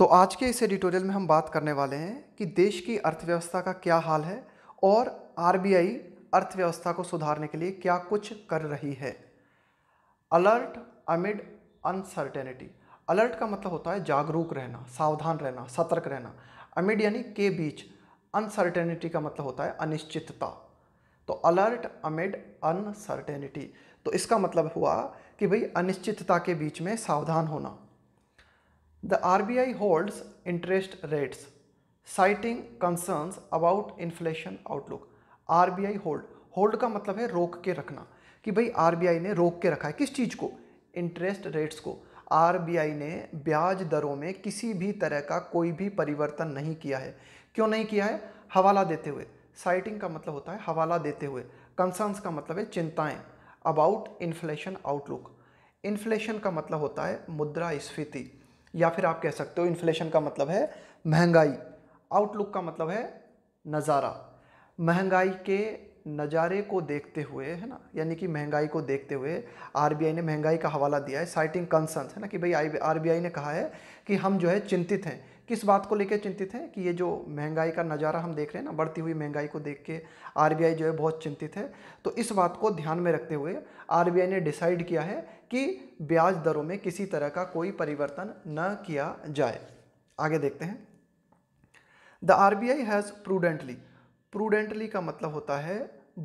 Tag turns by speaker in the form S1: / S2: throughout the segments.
S1: तो आज के इस एडिटोरियल में हम बात करने वाले हैं कि देश की अर्थव्यवस्था का क्या हाल है और आर अर्थव्यवस्था को सुधारने के लिए क्या कुछ कर रही है अलर्ट अमिड अनसर्टेनिटी अलर्ट का मतलब होता है जागरूक रहना सावधान रहना सतर्क रहना अमिड यानी के बीच अनसर्टेनिटी का मतलब होता है अनिश्चितता तो अलर्ट अमिड अनसर्टेनिटी तो इसका मतलब हुआ कि भाई अनिश्चितता के बीच में सावधान होना The RBI holds interest rates, citing concerns about inflation outlook. RBI hold, hold का मतलब है रोक के रखना कि भाई आरबीआई ने रोक के रखा है किस चीज़ को इंटरेस्ट रेट्स को आरबीआई ने ब्याज दरों में किसी भी तरह का कोई भी परिवर्तन नहीं किया है क्यों नहीं किया है हवाला देते हुए साइटिंग का मतलब होता है हवाला देते हुए कंसर्न्स का मतलब है चिंताएं अबाउट इन्फ्लेशन आउटलुक इन्फ्लेशन का मतलब होता है मुद्रा मुद्रास्फीति या फिर आप कह सकते हो इन्फ्लेशन का मतलब है महंगाई आउटलुक का मतलब है नज़ारा महंगाई के नज़ारे को देखते हुए है ना यानी कि महंगाई को देखते हुए आरबीआई ने महंगाई का हवाला दिया है साइटिंग कंसर्न है ना कि भाई आरबीआई ने कहा है कि हम जो है चिंतित हैं किस बात को लेकर चिंतित है कि ये जो महंगाई का नज़ारा हम देख रहे हैं ना बढ़ती हुई महंगाई को देख के आर जो है बहुत चिंतित है तो इस बात को ध्यान में रखते हुए आर ने डिसाइड किया है कि ब्याज दरों में किसी तरह का कोई परिवर्तन न किया जाए आगे देखते हैं the R B I has prudently prudently का मतलब होता है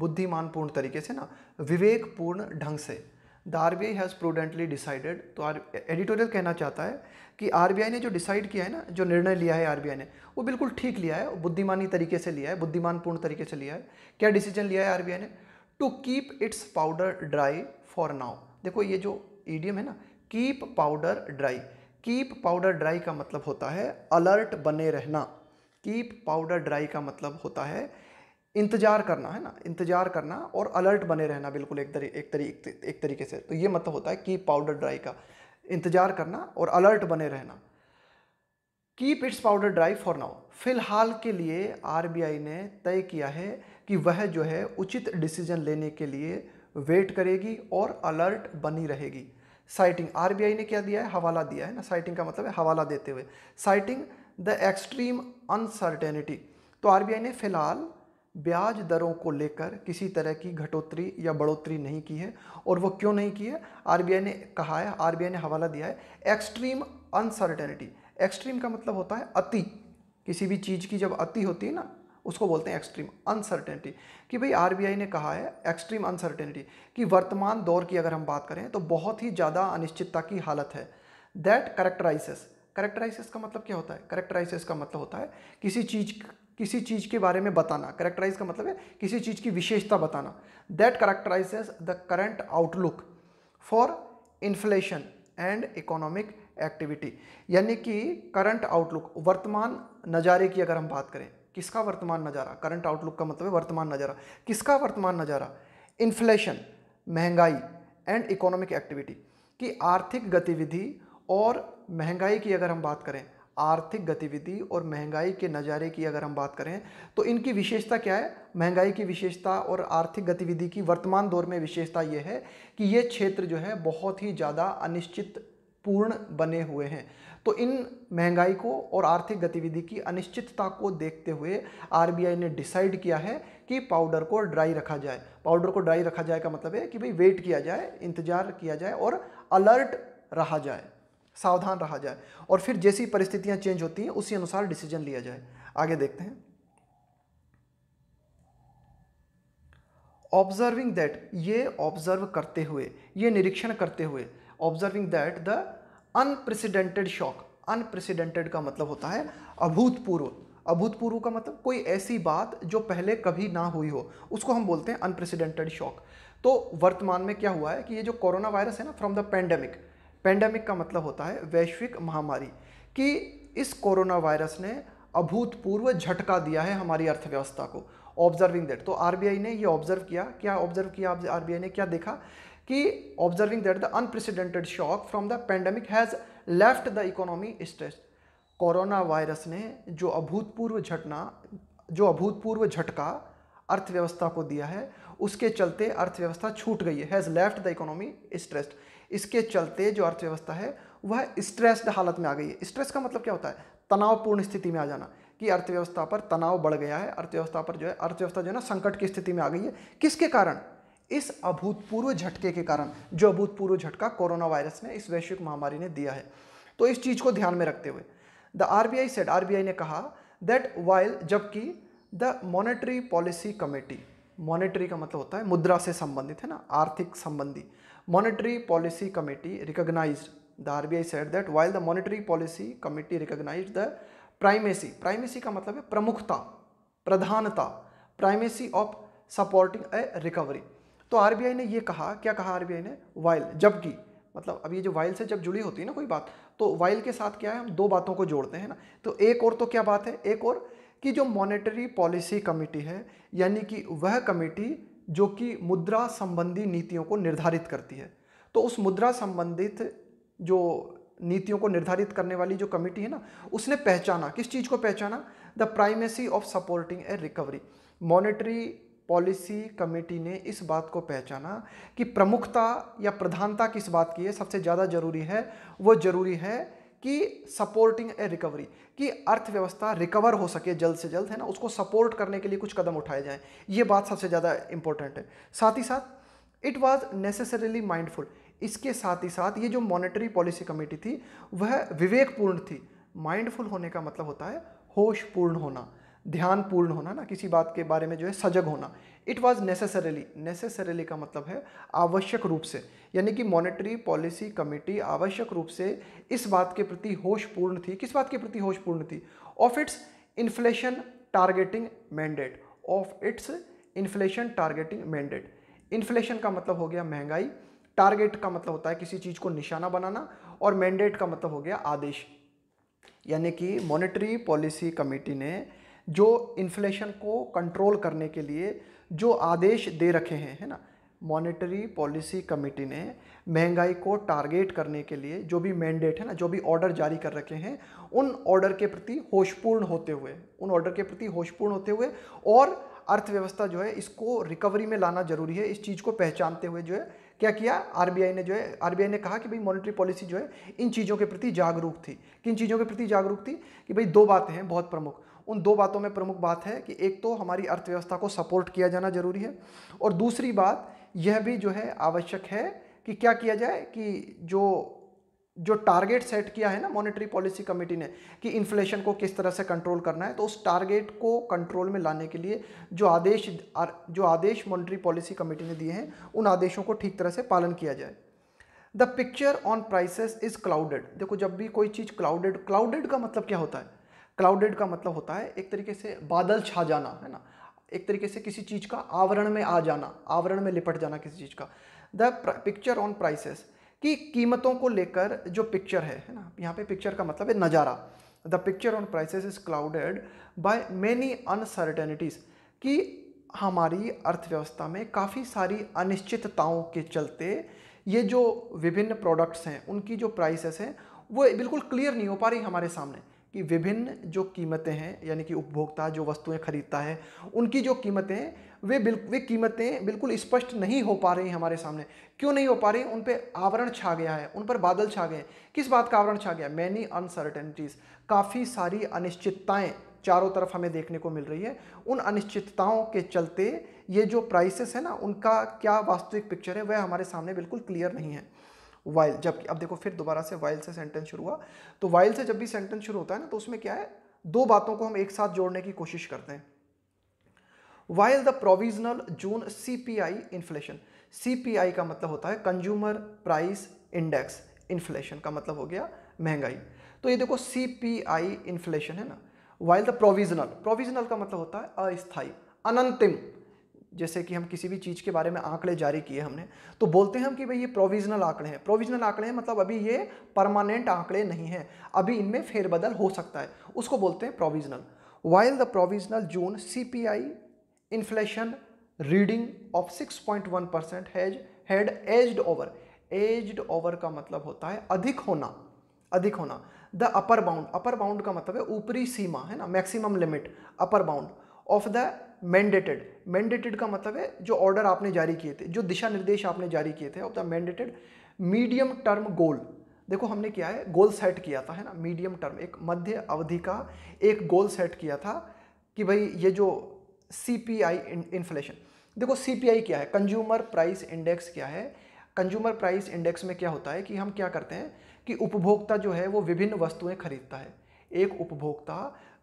S1: बुद्धिमानपूर्ण तरीके से ना विवेकपूर्ण ढंग से the R has prudently decided तो आर एडिटोरियल कहना चाहता है कि आर बी आई ने जो डिसाइड किया है ना जो निर्णय लिया है आर बी आई ने वो बिल्कुल ठीक लिया है बुद्धिमानी तरीके से लिया है बुद्धिमानपूर्ण तरीके से लिया है क्या डिसीजन लिया है आर बी आई ने to keep its powder dry for now देखो ये जो ईडियम है ना keep powder dry keep powder dry का मतलब होता है अलर्ट बने रहना कीप पाउडर ड्राई का मतलब होता है इंतज़ार करना है ना इंतज़ार करना और अलर्ट बने रहना बिल्कुल एक तरी, एक तरी, एक, तरीके से तो ये मतलब होता है कीप पाउडर ड्राई का इंतज़ार करना और अलर्ट बने रहना keep its powder dry for now फिलहाल के लिए आर ने तय किया है कि वह जो है उचित डिसीजन लेने के लिए वेट करेगी और अलर्ट बनी रहेगी साइटिंग आर ने क्या दिया है हवाला दिया है ना साइटिंग का मतलब है हवाला देते हुए साइटिंग द एक्सट्रीम अनसर्टेनिटी तो आर ने फिलहाल ब्याज दरों को लेकर किसी तरह की घटोतरी या बढ़ोतरी नहीं की है और वो क्यों नहीं की है आर ने कहा है आर ने हवाला दिया है एक्सट्रीम अनसर्टेनिटी एक्सट्रीम का मतलब होता है अति किसी भी चीज़ की जब अति होती है ना उसको बोलते हैं एक्सट्रीम अनसर्टेनिटी कि भाई आरबीआई ने कहा है एक्सट्रीम अनसर्टेनिटी कि वर्तमान दौर की अगर हम बात करें तो बहुत ही ज़्यादा अनिश्चितता की हालत है दैट करेक्टराइसिस करेक्टराइसिस का मतलब क्या होता है करेक्टराइसिस का मतलब होता है किसी चीज़ किसी चीज़ के बारे में बताना करेक्टराइज का मतलब है किसी चीज़ की विशेषता बताना that characterises the current outlook for inflation and economic activity यानी कि करंट आउटलुक वर्तमान नज़ारे की अगर हम बात करें किसका वर्तमान नज़ारा करंट आउटलुक का मतलब है वर्तमान नज़ारा किसका वर्तमान नज़ारा इन्फ्लेशन महंगाई एंड इकोनॉमिक एक्टिविटी की आर्थिक गतिविधि और महंगाई की अगर हम बात करें आर्थिक गतिविधि और महंगाई के नज़ारे की अगर हम बात करें तो इनकी विशेषता क्या है महंगाई की विशेषता और आर्थिक गतिविधि की वर्तमान दौर में विशेषता ये है कि ये क्षेत्र जो है बहुत ही ज़्यादा अनिश्चित पूर्ण बने हुए हैं तो इन महंगाई को और आर्थिक गतिविधि की अनिश्चितता को देखते हुए आरबीआई ने डिसाइड किया है कि पाउडर को ड्राई रखा जाए पाउडर को ड्राई रखा जाए का मतलब है कि भाई वेट किया जाए इंतज़ार किया जाए और अलर्ट रहा जाए सावधान रहा जाए और फिर जैसी परिस्थितियां चेंज होती हैं उसी अनुसार डिसीजन लिया जाए आगे देखते हैं ऑब्जर्विंग दैट ये ऑब्जर्व करते हुए ये निरीक्षण करते हुए observing that the unprecedented shock unprecedented का मतलब होता है अभूतपूर्व अभूतपूर्व का मतलब कोई ऐसी बात जो पहले कभी ना हुई हो उसको हम बोलते हैं अनप्रेसिडेंटेड शॉक तो वर्तमान में क्या हुआ है कि ये जो कोरोना वायरस है ना फ्रॉम द पेंडेमिक पेंडेमिक का मतलब होता है वैश्विक महामारी कि इस कोरोना वायरस ने अभूतपूर्व झटका दिया है हमारी अर्थव्यवस्था को ऑब्जर्विंग दैट तो आरबीआई ने ये ऑब्जर्व किया क्या ऑब्जर्व किया आरबीआई ने क्या देखा कि observing that the unprecedented shock from the pandemic has left the economy stress corona virus ने जो अभूतपूर्व झटना जो अभूतपूर्व झटका अर्थव्यवस्था को दिया है उसके चलते अर्थव्यवस्था छूट गई है has left the economy stressed इसके चलते जो अर्थव्यवस्था है वह स्ट्रेस्ड हालत में आ गई है स्ट्रेस का मतलब क्या होता है तनावपूर्ण स्थिति में आ जाना कि अर्थव्यवस्था पर तनाव बढ़ गया है अर्थव्यवस्था पर जो है अर्थव्यवस्था जो है ना संकट की स्थिति में आ गई है किसके कारण इस अभूतपूर्व झटके के कारण जो अभूतपूर्व झटका कोरोना वायरस ने इस वैश्विक महामारी ने दिया है तो इस चीज़ को ध्यान में रखते हुए the R B I said R B I ने कहा दैट वाइल जबकि the monetary policy committee monetary का मतलब होता है मुद्रा से संबंधित है ना आर्थिक संबंधी Monetary Policy Committee recognized, the RBI said that while the Monetary Policy Committee recognized the primacy, primacy का मतलब है प्रमुखता प्रधानता primacy of supporting a recovery तो आरबीआई ने ये कहा क्या कहा आरबीआई ने वाइल जबकि मतलब अब ये जो वाइल से जब जुड़ी होती है ना कोई बात तो वाइल के साथ क्या है हम दो बातों को जोड़ते हैं ना तो एक और तो क्या बात है एक और कि जो मॉनेटरी पॉलिसी कमेटी है यानी कि वह कमेटी जो कि मुद्रा संबंधी नीतियों को निर्धारित करती है तो उस मुद्रा संबंधित जो नीतियों को निर्धारित करने वाली जो कमेटी है ना उसने पहचाना किस चीज़ को पहचाना the primacy of supporting a recovery monetary policy committee ने इस बात को पहचाना कि प्रमुखता या प्रधानता किस बात की है सबसे ज़्यादा जरूरी है वो जरूरी है कि सपोर्टिंग ए रिकवरी कि अर्थव्यवस्था रिकवर हो सके जल्द से जल्द है ना उसको सपोर्ट करने के लिए कुछ कदम उठाए जाएं ये बात सबसे ज़्यादा इंपॉर्टेंट है साथ ही साथ इट वॉज नेसेसरीली माइंडफुल इसके साथ ही साथ ये जो मॉनेटरी पॉलिसी कमेटी थी वह विवेकपूर्ण थी माइंडफुल होने का मतलब होता है होशपूर्ण होना ध्यानपूर्ण होना ना किसी बात के बारे में जो है सजग होना इट वॉज नेसेसरली नेसेसरली का मतलब है आवश्यक रूप से यानी कि मॉनेटरी पॉलिसी कमेटी आवश्यक रूप से इस बात के प्रति होशपूर्ण थी किस बात के प्रति होशपूर्ण थी of its inflation targeting mandate of its inflation targeting mandate inflation का मतलब हो गया महंगाई टारगेट का मतलब होता है किसी चीज़ को निशाना बनाना और मैंडेट का मतलब हो गया आदेश यानी कि मॉनेटरी पॉलिसी कमेटी ने जो इन्फ्लेशन को कंट्रोल करने के लिए जो आदेश दे रखे हैं है ना मॉनेटरी पॉलिसी कमेटी ने महंगाई को टारगेट करने के लिए जो भी मैंडेट है ना जो भी ऑर्डर जारी कर रखे हैं उन ऑर्डर के प्रति होशपूर्ण होते हुए उन ऑर्डर के प्रति होशपूर्ण होते हुए और अर्थव्यवस्था जो है इसको रिकवरी में लाना जरूरी है इस चीज़ को पहचानते हुए जो है क्या किया आरबीआई ने जो है आरबीआई ने कहा कि भाई मॉनेटरी पॉलिसी जो है इन चीज़ों के प्रति जागरूक थी किन चीज़ों के प्रति जागरूक थी कि भाई दो बातें हैं बहुत प्रमुख उन दो बातों में प्रमुख बात है कि एक तो हमारी अर्थव्यवस्था को सपोर्ट किया जाना जरूरी है और दूसरी बात यह भी जो है आवश्यक है कि क्या किया जाए कि जो जो टारगेट सेट किया है ना मॉनेटरी पॉलिसी कमेटी ने कि इन्फ्लेशन को किस तरह से कंट्रोल करना है तो उस टारगेट को कंट्रोल में लाने के लिए जो आदेश जो आदेश मॉनेटरी पॉलिसी कमेटी ने दिए हैं उन आदेशों को ठीक तरह से पालन किया जाए the picture on prices is clouded देखो जब भी कोई चीज़ क्लाउडेड क्लाउडेड का मतलब क्या होता है क्लाउडेड का मतलब होता है एक तरीके से बादल छा जाना है ना एक तरीके से किसी चीज़ का आवरण में आ जाना आवरण में लिपट जाना किसी चीज़ का द पिक्चर ऑन प्राइसेस कि कीमतों को लेकर जो पिक्चर है है ना यहाँ पे पिक्चर का मतलब है नज़ारा the picture on prices is clouded by many uncertainties कि हमारी अर्थव्यवस्था में काफ़ी सारी अनिश्चितताओं के चलते ये जो विभिन्न प्रोडक्ट्स हैं उनकी जो प्राइसेस हैं वो बिल्कुल क्लियर नहीं हो पा रही हमारे सामने कि विभिन्न जो कीमतें हैं यानी कि उपभोक्ता जो वस्तुएं खरीदता है उनकी जो कीमतें वे बिल वे कीमतें बिल्कुल स्पष्ट नहीं हो पा रही हमारे सामने क्यों नहीं हो पा रही उन पर आवरण छा गया है उन पर बादल छा गए हैं किस बात का आवरण छा गया मैनी अनसर्टेनिटीज़ काफ़ी सारी अनिश्चितताएँ चारों तरफ हमें देखने को मिल रही है उन अनिश्चितताओं के चलते ये जो प्राइसेस है ना उनका क्या वास्तविक पिक्चर है वह हमारे सामने बिल्कुल क्लियर नहीं है वाइल जबकि अब देखो फिर दोबारा से वाइल से सेंटेंस शुरू हुआ तो वाइल से जब भी सेंटेंस शुरू होता है ना तो उसमें क्या है दो बातों को हम एक साथ जोड़ने की कोशिश करते हैं while the provisional June CPI inflation आई का मतलब होता है कंज्यूमर प्राइस इंडेक्स इन्फ्लेशन का मतलब हो गया महंगाई तो ये देखो सीपीआई इन्फ्लेशन है ना वाइल द प्रोविजनल प्रोविजनल का मतलब होता है अस्थाई अनंतिम जैसे कि हम किसी भी चीज़ के बारे में आंकड़े जारी किए हमने तो बोलते हैं हम कि भाई ये प्रोविजनल आंकड़े हैं प्रोविजनल आंकड़े हैं मतलब अभी ये परमानेंट आंकड़े नहीं हैं अभी इनमें फेरबदल हो सकता है उसको बोलते हैं provisional while the provisional June C P I inflation reading of six point one percent has had edged over edged over का मतलब होता है अधिक होना अधिक होना the upper bound upper bound का मतलब है ऊपरी सीमा है ना maximum limit upper bound of the mandated mandated का मतलब है जो ऑर्डर आपने जारी किए थे जो दिशा निर्देश आपने जारी किए थे of the mandated medium term goal देखो हमने क्या है गोल सेट किया था है ना मीडियम टर्म एक मध्य अवधि का एक गोल सेट किया था कि भाई ये जो सी पी आई इन्फ्लेशन देखो सी पी आई क्या है कंज्यूमर प्राइस इंडेक्स क्या है कंज्यूमर प्राइस इंडेक्स में क्या होता है कि हम क्या करते हैं कि उपभोक्ता जो है वो विभिन्न वस्तुएं खरीदता है एक उपभोक्ता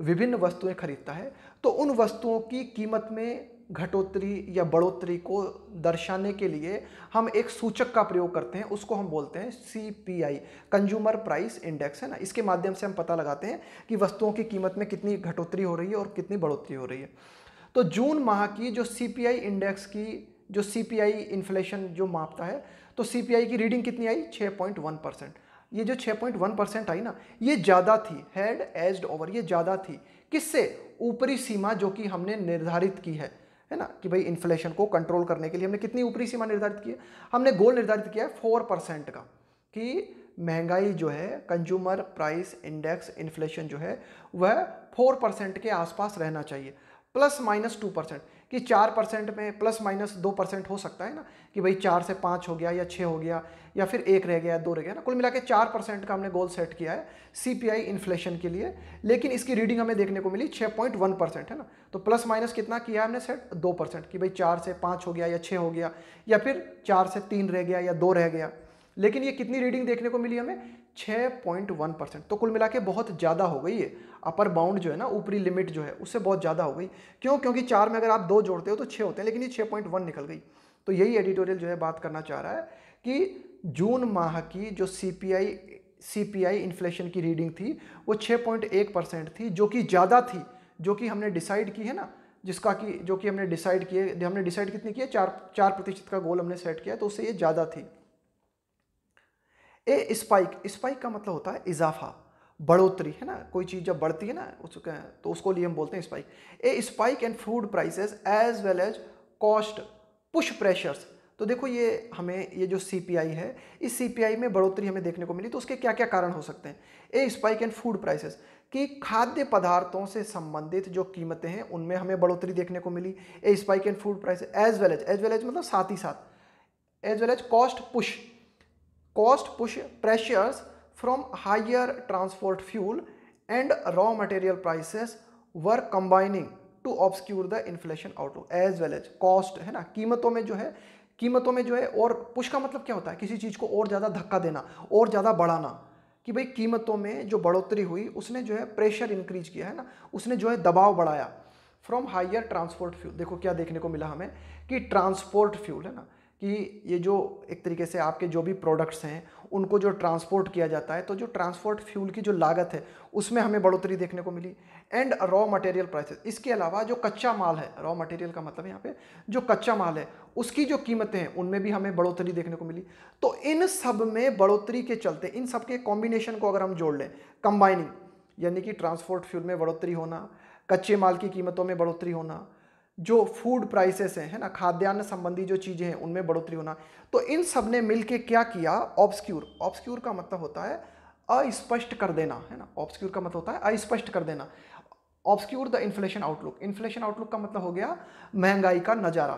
S1: विभिन्न वस्तुएं खरीदता है तो उन वस्तुओं की कीमत में घटोतरी या बढ़ोतरी को दर्शाने के लिए हम एक सूचक का प्रयोग करते हैं उसको हम बोलते हैं C P I consumer price index है ना इसके माध्यम से हम पता लगाते हैं कि वस्तुओं की कीमत में कितनी घटोतरी हो रही है और कितनी बढ़ोतरी हो रही है तो जून माह की जो सी पी आई इंडेक्स की जो सी पी आई इन्फ्लेशन जो मापता है तो सी पी आई की रीडिंग कितनी आई छः पॉइंट वन परसेंट ये जो 6.1 परसेंट आई ना ये ज़्यादा थी हेड एज्ड ओवर ये ज़्यादा थी किससे ऊपरी सीमा जो कि हमने निर्धारित की है है ना कि भाई इन्फ्लेशन को कंट्रोल करने के लिए हमने कितनी ऊपरी सीमा निर्धारित की है हमने गोल निर्धारित किया है फोर परसेंट का कि महंगाई जो है कंज्यूमर प्राइस इंडेक्स इन्फ्लेशन जो है वह फोर परसेंट के आसपास रहना चाहिए प्लस माइनस टू परसेंट कि चार परसेंट में प्लस माइनस दो परसेंट हो सकता है ना कि भाई चार से पाँच हो गया या छः हो गया या फिर एक रह गया दो रह गया ना कुल मिला के चार परसेंट का हमने गोल सेट किया है सी पी आई इन्फ्लेशन के लिए लेकिन इसकी रीडिंग हमें देखने को मिली छः पॉइंट वन परसेंट है ना तो प्लस माइनस कितना किया हमने सेट दो परसेंट कि भाई चार से पाँच हो गया या छः हो गया या फिर चार से तीन रह गया या दो रह गया लेकिन ये कितनी रीडिंग देखने को मिली हमें वन परसेंट तो कुल मिला के बहुत ज़्यादा हो गई है अपर बाउंड जो है ना ऊपरी लिमिट जो है उससे बहुत ज़्यादा हो गई क्यों क्योंकि चार में अगर आप दो जोड़ते हो तो छः होते हैं लेकिन ये छः पॉइंट वन निकल गई तो यही एडिटोरियल जो है बात करना चाह रहा है कि जून माह की जो C P I C P I inflation की रीडिंग थी वो छः पॉइंट एक परसेंट थी जो कि ज़्यादा थी जो कि हमने डिसाइड की है ना जिसका कि जो कि हमने डिसाइड किए हमने डिसाइड कितनी किया चार चार प्रतिशत का गोल हमने सेट किया तो उससे ये ज़्यादा थी ए स्पाइक स्पाइक का मतलब होता है इजाफा बढ़ोतरी है ना कोई चीज़ जब बढ़ती है ना उसके तो उसको लिए हम बोलते हैं spike a spike and food prices as well as cost push pressures तो देखो ये हमें ये जो सी है इस सी में बढ़ोतरी हमें देखने को मिली तो उसके क्या क्या कारण हो सकते हैं a spike and food prices कि खाद्य पदार्थों से संबंधित जो कीमतें हैं उनमें हमें बढ़ोतरी देखने को मिली a spike and food price as well as as well as मतलब साथ ही साथ as well as cost push cost push pressures from higher transport fuel and raw material prices were combining to obscure the inflation outlook as well as cost है ना कीमतों में जो है कीमतों में जो है और पुश का मतलब क्या होता है किसी चीज़ को और ज़्यादा धक्का देना और ज़्यादा बढ़ाना कि भाई कीमतों में जो बढ़ोतरी हुई उसने जो है प्रेशर इंक्रीज किया है ना उसने जो है दबाव बढ़ाया फ्रॉम हायर ट्रांसपोर्ट फ्यूल देखो क्या देखने को मिला हमें कि ट्रांसपोर्ट फ्यूल है ना कि ये जो एक तरीके से आपके जो भी प्रोडक्ट्स हैं उनको जो ट्रांसपोर्ट किया जाता है तो जो ट्रांसपोर्ट फ्यूल की जो लागत है उसमें हमें बढ़ोतरी देखने को मिली एंड रॉ मटेरियल प्राइसेस इसके अलावा जो कच्चा माल है रॉ मटेरियल का मतलब यहाँ पे जो कच्चा माल है उसकी जो कीमतें हैं उनमें भी हमें बढ़ोतरी देखने को मिली तो इन सब में बढ़ोतरी के चलते इन सब के कॉम्बिनेशन को अगर हम जोड़ लें कंबाइनिंग यानी कि ट्रांसपोर्ट फ्यूल में बढ़ोतरी होना कच्चे माल की कीमतों में बढ़ोतरी होना जो फूड प्राइसेस हैं है ना खाद्यान्न संबंधी जो चीज़ें हैं उनमें बढ़ोतरी होना तो इन सब ने मिल क्या किया ऑब्सक्यूर ऑब्सक्यूर का मतलब होता है अस्पष्ट कर देना है ना ऑब्सक्यूर का मतलब होता है अस्पष्ट कर देना obscure the inflation outlook inflation outlook का मतलब हो गया महंगाई का नज़ारा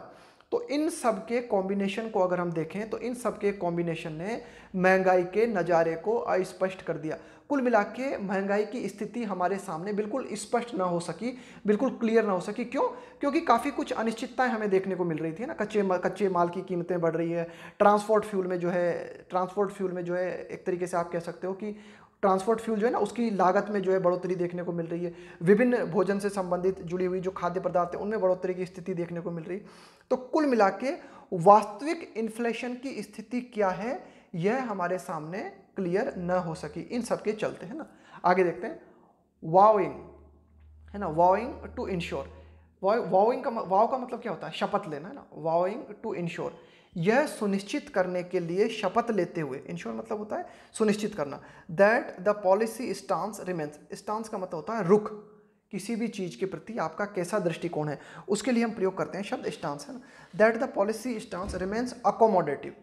S1: तो इन सब के कॉम्बिनेशन को अगर हम देखें तो इन सब के कॉम्बिनेशन ने महंगाई के नज़ारे को अस्पष्ट कर दिया कुल मिला के महंगाई की स्थिति हमारे सामने बिल्कुल स्पष्ट ना हो सकी बिल्कुल क्लियर ना हो सकी क्यों क्योंकि काफ़ी कुछ अनिश्चितताएं हमें देखने को मिल रही थी ना कच्चे म कच्चे माल की कीमतें बढ़ रही है ट्रांसपोर्ट फ्यूल में जो है ट्रांसपोर्ट फ्यूल में जो है एक तरीके से आप कह सकते हो कि ट्रांसपोर्ट फ्यूल जो है ना उसकी लागत में जो है बढ़ोतरी देखने को मिल रही है विभिन्न भोजन से संबंधित जुड़ी हुई जो खाद्य पदार्थ है उनमें बढ़ोतरी की स्थिति देखने को मिल रही तो कुल मिला के वास्तविक इन्फ्लेशन की स्थिति क्या है यह हमारे सामने क्लियर न हो सकी इन सब के चलते है ना आगे देखते हैं वाविंग है ना वाविंग टू इंश्योर वाविंग का वाव का मतलब क्या होता है शपथ लेना है ना वाविंग टू इंश्योर यह सुनिश्चित करने के लिए शपथ लेते हुए इंश्योर मतलब होता है सुनिश्चित करना that the policy stance remains stance का मतलब होता है रुख किसी भी चीज़ के प्रति आपका कैसा दृष्टिकोण है उसके लिए हम प्रयोग करते हैं शब्द स्टांस है ना that the policy stance remains accommodative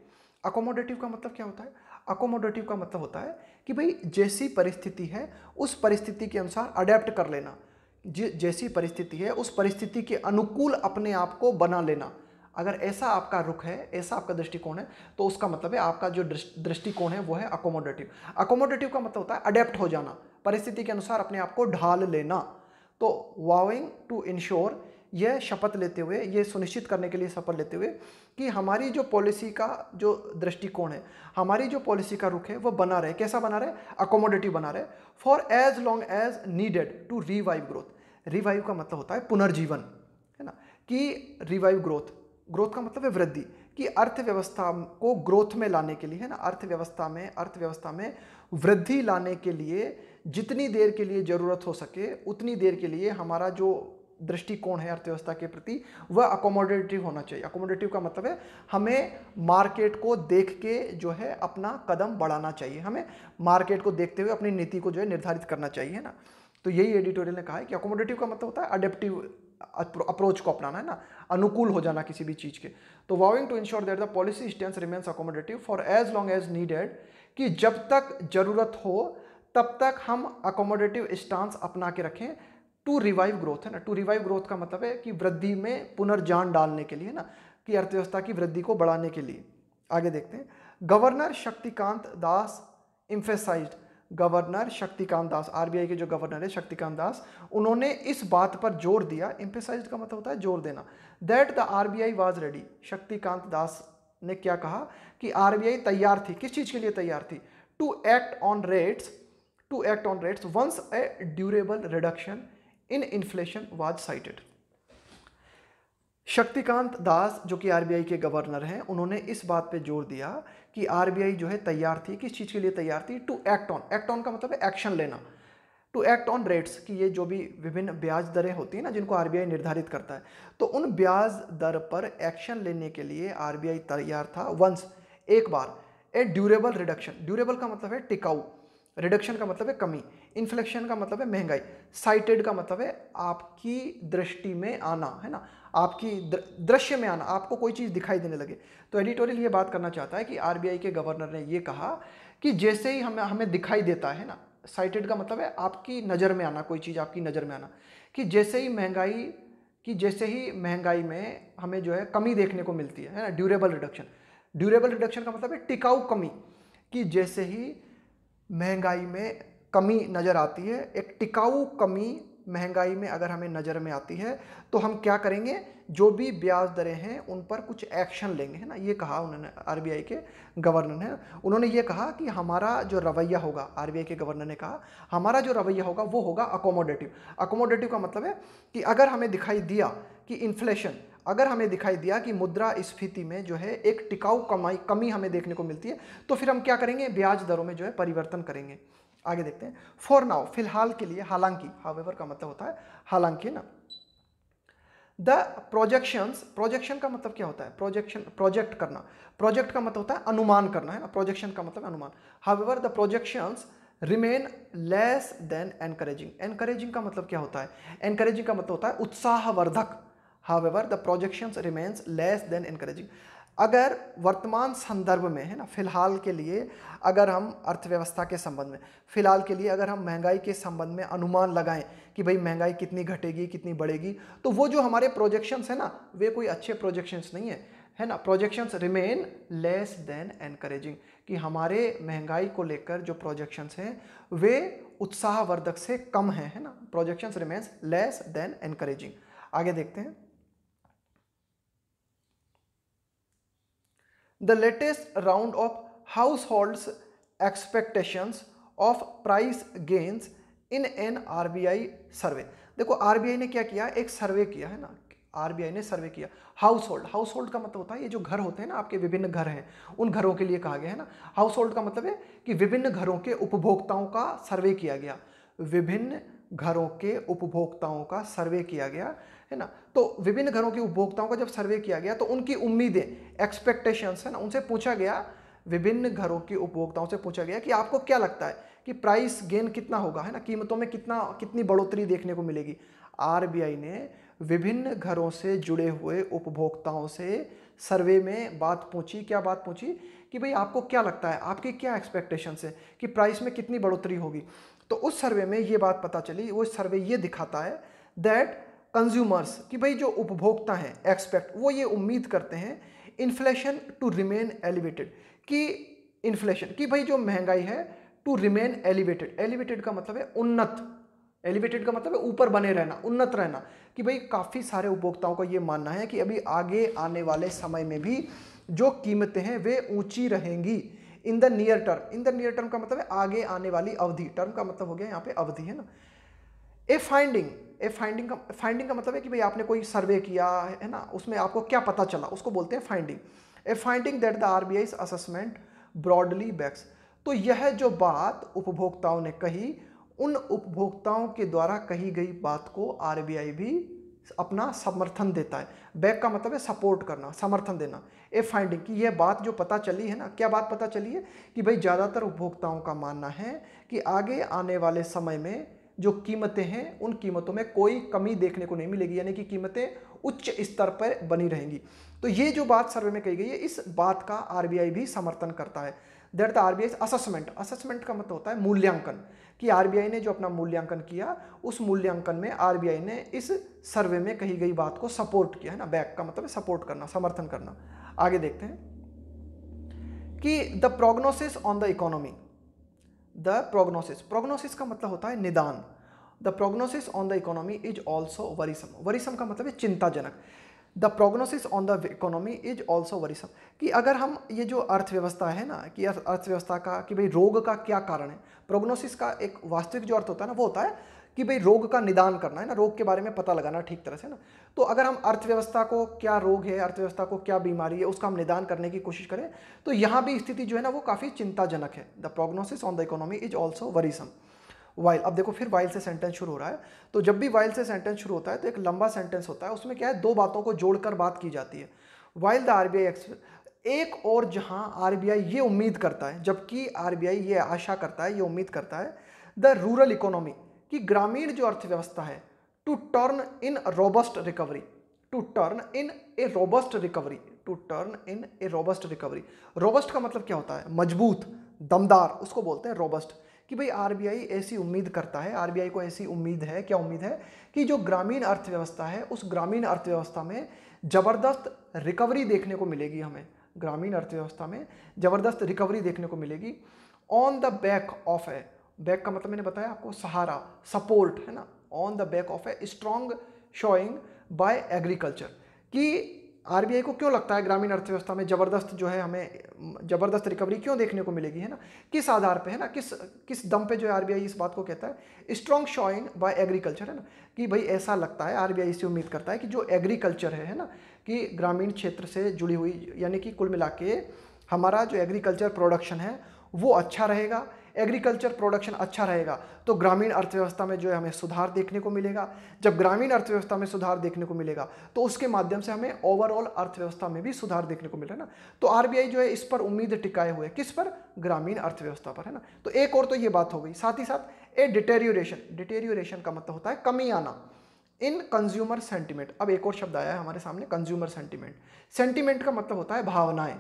S1: accommodative का मतलब क्या होता है अकोमोडेटिव का मतलब होता है कि भाई जैसी परिस्थिति है उस परिस्थिति के अनुसार अडेप्ट कर लेना जैसी परिस्थिति है उस परिस्थिति के अनुकूल अपने आप को बना लेना अगर ऐसा आपका रुख है ऐसा आपका दृष्टिकोण है तो उसका मतलब है आपका जो दृष्टिकोण है वो है अकोमोडेटिव अकोमोडेटिव का मतलब होता है अडेप्ट हो जाना परिस्थिति के अनुसार अपने आप को ढाल लेना तो वाविंग टू इंश्योर यह शपथ लेते हुए ये सुनिश्चित करने के लिए शपथ लेते हुए कि हमारी जो पॉलिसी का जो दृष्टिकोण है हमारी जो पॉलिसी का रुख है वो बना रहे कैसा बना रहे अकोमोडेटिव बना रहे for as long as needed to revive growth revive का मतलब होता है पुनर्जीवन है ना कि रिवाइव ग्रोथ ग्रोथ का मतलब है वृद्धि कि अर्थव्यवस्था को ग्रोथ में लाने के लिए है ना अर्थव्यवस्था में अर्थव्यवस्था में वृद्धि लाने के लिए जितनी देर के लिए ज़रूरत हो सके उतनी देर के लिए हमारा जो दृष्टिकोण है अर्थव्यवस्था के प्रति वह अकोमोडेटिव होना चाहिए अकोमोडेटिव का मतलब है हमें मार्केट को देख के जो है अपना कदम बढ़ाना चाहिए हमें मार्केट को देखते हुए अपनी नीति को जो है निर्धारित करना चाहिए ना तो यही एडिटोरियल ने कहा है कि अकोमोडेटिव का मतलब होता है अडेप्टिव अप्रोच को अपनाना है ना अनुकूल हो जाना किसी भी चीज़ के तो vowing to ensure that the policy stand remains accommodative for as long as needed कि जब तक ज़रूरत हो तब तक हम अकोमोडेटिव स्टांस अपना के रखें टू रिवाइव ग्रोथ है ना टू रिवाइव ग्रोथ का मतलब है कि वृद्धि में पुनर्जान डालने के लिए ना कि अर्थव्यवस्था की वृद्धि को बढ़ाने के लिए आगे देखते हैं governor Shaktikanta Das emphasise governor Shaktikanta Das R के जो गवर्नर है शक्तिकांत दास उन्होंने इस बात पर जोर दिया इम्फेसाइज का मतलब होता है जोर देना that the R B I was ready Shaktikanta Das ने क्या कहा कि आर तैयार थी किस चीज़ के लिए तैयार थी to act on rates to act on rates once a durable reduction in inflation was sighted Shaktikanta Das जो कि आरबीआई के गवर्नर हैं उन्होंने इस बात पे जोर दिया कि आरबीआई जो है तैयार थी किस चीज़ के लिए तैयार थी to act on act on का मतलब है एक्शन लेना टू एक्ट ऑन रेट्स कि ये जो भी विभिन्न ब्याज दरें होती हैं ना जिनको आरबीआई निर्धारित करता है तो उन ब्याज दर पर एक्शन लेने के लिए आरबीआई तैयार था वंस एक बार ए ड्यूरेबल रिडक्शन ड्यूरेबल का मतलब है टिकाऊ रिडक्शन का मतलब है कमी इन्फ्लेक्शन का मतलब है महंगाई साइटेड का मतलब है आपकी दृष्टि में आना है ना आपकी दृश्य में आना आपको कोई चीज़ दिखाई देने लगे तो एडिटोरियल ये बात करना चाहता है कि आर के गवर्नर ने ये कहा कि जैसे ही हमें हमें दिखाई देता है ना साइटेड का मतलब है आपकी नज़र में आना कोई चीज़ आपकी नज़र में आना कि जैसे ही महंगाई कि जैसे ही महंगाई में हमें जो है कमी देखने को मिलती है ना ड्यूरेबल रिडक्शन ड्यूरेबल रिडक्शन का मतलब है टिकाऊ कमी कि जैसे ही महंगाई में कमी नज़र आती है एक टिकाऊ कमी महंगाई में अगर हमें नज़र में आती है तो हम क्या करेंगे जो भी ब्याज दरें हैं उन पर कुछ एक्शन लेंगे है ना ये कहा उन्होंने आरबीआई के गवर्नर ने उन्होंने ये कहा कि हमारा जो रवैया होगा आरबीआई के गवर्नर ने कहा हमारा जो रवैया होगा वो होगा अकोमोडेटिव अकोमोडेटिव का मतलब है कि अगर हमें दिखाई दिया कि इन्फ्लेशन अगर हमें दिखाई दिया कि मुद्रा स्फीति में जो है एक टिकाऊ कमाई कमी हमें देखने को मिलती है तो फिर हम क्या करेंगे ब्याज दरों में जो है परिवर्तन करेंगे आगे देखते हैं फॉर नाउ फिलहाल के लिए हालांकि हावेवर का मतलब होता है हालांकि ना द प्रोजेक्शंस प्रोजेक्शन का मतलब क्या होता है प्रोजेक्शन प्रोजेक्ट करना प्रोजेक्ट का मतलब होता है अनुमान करना है ना प्रोजेक्शन का मतलब अनुमान however the projections remain less than encouraging encouraging का मतलब क्या होता है एनकरेजिंग का मतलब होता है उत्साहवर्धक however the projections remains less than encouraging अगर वर्तमान संदर्भ में है ना फ़िलहाल के लिए अगर हम अर्थव्यवस्था के संबंध में फ़िलहाल के लिए अगर हम महंगाई के संबंध में अनुमान लगाएं कि भाई महंगाई कितनी घटेगी कितनी बढ़ेगी तो वो जो हमारे प्रोजेक्शंस हैं ना वे कोई अच्छे प्रोजेक्शंस नहीं है है ना projections remain less than encouraging कि हमारे महंगाई को लेकर जो प्रोजेक्शंस हैं वे उत्साहवर्धक से कम हैं है ना projections remains less than encouraging आगे देखते हैं the latest round of households expectations of price gains in an RBI survey देखो RBI ने क्या किया एक सर्वे किया है ना आई ने सर्वे किया हाउस होल्ड हाउस होल्ड का मतलब होता है ये जो घर होते हैं ना आपके विभिन्न घर हैं उन घरों के लिए कहा गया है ना हाउस होल्ड का मतलब है कि विभिन्न घरों के उपभोक्ताओं का सर्वे किया गया विभिन्न घरों के उपभोक्ताओं का सर्वे किया गया है ना तो विभिन्न घरों के उपभोक्ताओं का जब सर्वे किया गया तो उनकी उम्मीदें एक्सपेक्टेशंस है ना उनसे पूछा गया विभिन्न घरों के उपभोक्ताओं से पूछा गया कि आपको क्या लगता है कि प्राइस गेन कितना होगा है ना कीमतों में कितना कितनी बढ़ोतरी देखने को मिलेगी आर ने विभिन्न घरों से जुड़े हुए उपभोक्ताओं से सर्वे में बात पूछी क्या बात पूछी कि भाई आपको क्या लगता है आपके क्या एक्सपेक्टेशन है कि प्राइस में कितनी बढ़ोतरी होगी तो उस सर्वे में ये बात पता चली वो सर्वे ये दिखाता है दैट कंज्यूमर्स कि भाई जो उपभोक्ता हैं एक्सपेक्ट वो ये उम्मीद करते हैं इन्फ्लेशन टू रिमेन एलिवेटेड कि इन्फ्लेशन कि भाई जो महंगाई है टू रिमेन एलिवेटेड एलिवेटेड का मतलब है उन्नत एलिवेटेड का मतलब है ऊपर बने रहना उन्नत रहना कि भाई काफ़ी सारे उपभोक्ताओं का ये मानना है कि अभी आगे आने वाले समय में भी जो कीमतें हैं वे ऊंची रहेंगी in the near term in the near term का मतलब है आगे आने वाली अवधि टर्म का मतलब हो गया यहाँ पे अवधि है ना ए फाइंडिंग ए फाइंडिंग का फाइंडिंग का मतलब है कि भाई आपने कोई सर्वे किया है ना उसमें आपको क्या पता चला उसको बोलते हैं finding a finding that the R B I assessment broadly backs तो यह जो बात उपभोक्ताओं ने कही उन उपभोक्ताओं के द्वारा कही गई बात को आर बी आई भी अपना समर्थन देता है बैक का मतलब है सपोर्ट करना समर्थन देना ए फाइंडिंग कि यह बात जो पता चली है ना क्या बात पता चली है कि भाई ज़्यादातर उपभोक्ताओं का मानना है कि आगे आने वाले समय में जो कीमतें हैं उन कीमतों में कोई कमी देखने को नहीं मिलेगी यानी कि कीमतें उच्च स्तर पर बनी रहेंगी तो ये जो बात सर्वे में कही गई है इस बात का आरबीआई भी समर्थन करता है that the B assessment assessment का मतलब होता है मूल्यांकन कि आरबीआई ने जो अपना मूल्यांकन किया उस मूल्यांकन में आरबीआई ने इस सर्वे में कही गई बात को सपोर्ट किया है ना बैक का मतलब सपोर्ट करना समर्थन करना आगे देखते हैं कि the prognosis on the economy the prognosis prognosis का मतलब होता है निदान the prognosis on the economy is also worrisome worrisome का मतलब है चिंताजनक the prognosis on the economy is also worrisome कि अगर हम ये जो अर्थव्यवस्था है ना कि अर्थव्यवस्था का कि भाई रोग का क्या कारण है प्रोग्नोसिस का एक वास्तविक जो अर्थ होता है ना वो होता है कि भाई रोग का निदान करना है ना रोग के बारे में पता लगाना ठीक तरह से ना तो अगर हम अर्थव्यवस्था को क्या रोग है अर्थव्यवस्था को क्या बीमारी है उसका हम निदान करने की कोशिश करें तो यहाँ भी स्थिति जो है ना वो काफ़ी चिंताजनक है the prognosis on the economy is also worrisome while अब देखो फिर वाइल से सेंटेंस शुरू हो रहा है तो जब भी वाइल से सेंटेंस शुरू होता है तो एक लंबा सेंटेंस होता है उसमें क्या है दो बातों को जोड़कर बात की जाती है while the R B I एक और जहां आई ये उम्मीद करता है जबकि आर बी आई ये आशा करता है ये उम्मीद करता है द रूरल इकोनॉमी कि ग्रामीण जो अर्थव्यवस्था है to turn in robust recovery to turn in a robust recovery to turn in a robust recovery robust का मतलब क्या होता है मजबूत दमदार उसको बोलते हैं रोबस्ट कि भाई आरबीआई ऐसी उम्मीद करता है आरबीआई को ऐसी उम्मीद है क्या उम्मीद है कि जो ग्रामीण अर्थव्यवस्था है उस ग्रामीण अर्थव्यवस्था में ज़बरदस्त रिकवरी देखने को मिलेगी हमें ग्रामीण अर्थव्यवस्था में ज़बरदस्त रिकवरी देखने को मिलेगी on the back of a back का मतलब मैंने बताया आपको सहारा सपोर्ट है ना on the back of a strong showing by agriculture कि आरबीआई को क्यों लगता है ग्रामीण अर्थव्यवस्था में ज़बरदस्त जो है हमें ज़बरदस्त रिकवरी क्यों देखने को मिलेगी है ना किस आधार पे है ना किस किस दम पे जो है आरबीआई इस बात को कहता है स्ट्रॉन्ग शॉइंग बाय एग्रीकल्चर है ना कि भाई ऐसा लगता है आरबीआई इससे उम्मीद करता है कि जो एग्रीकल्चर है है ना कि ग्रामीण क्षेत्र से जुड़ी हुई यानी कि कुल मिला हमारा जो एग्रीकल्चर प्रोडक्शन है वो अच्छा रहेगा एग्रीकल्चर प्रोडक्शन अच्छा रहेगा तो ग्रामीण अर्थव्यवस्था में जो है हमें सुधार देखने को मिलेगा जब ग्रामीण अर्थव्यवस्था में सुधार देखने को मिलेगा तो उसके माध्यम से हमें ओवरऑल अर्थव्यवस्था में भी सुधार देखने को मिलेगा ना तो आर जो है इस पर उम्मीद टिकाए हुए किस पर ग्रामीण अर्थव्यवस्था पर है ना तो एक और तो ये बात हो गई साथ ही साथ ए डिटेरियोरेशन डिटेरियोरेशन का मतलब होता है कमी आना इन कंज्यूमर सेंटिमेंट अब एक और शब्द आया है हमारे सामने कंज्यूमर सेंटिमेंट सेंटिमेंट का मतलब होता है भावनाएं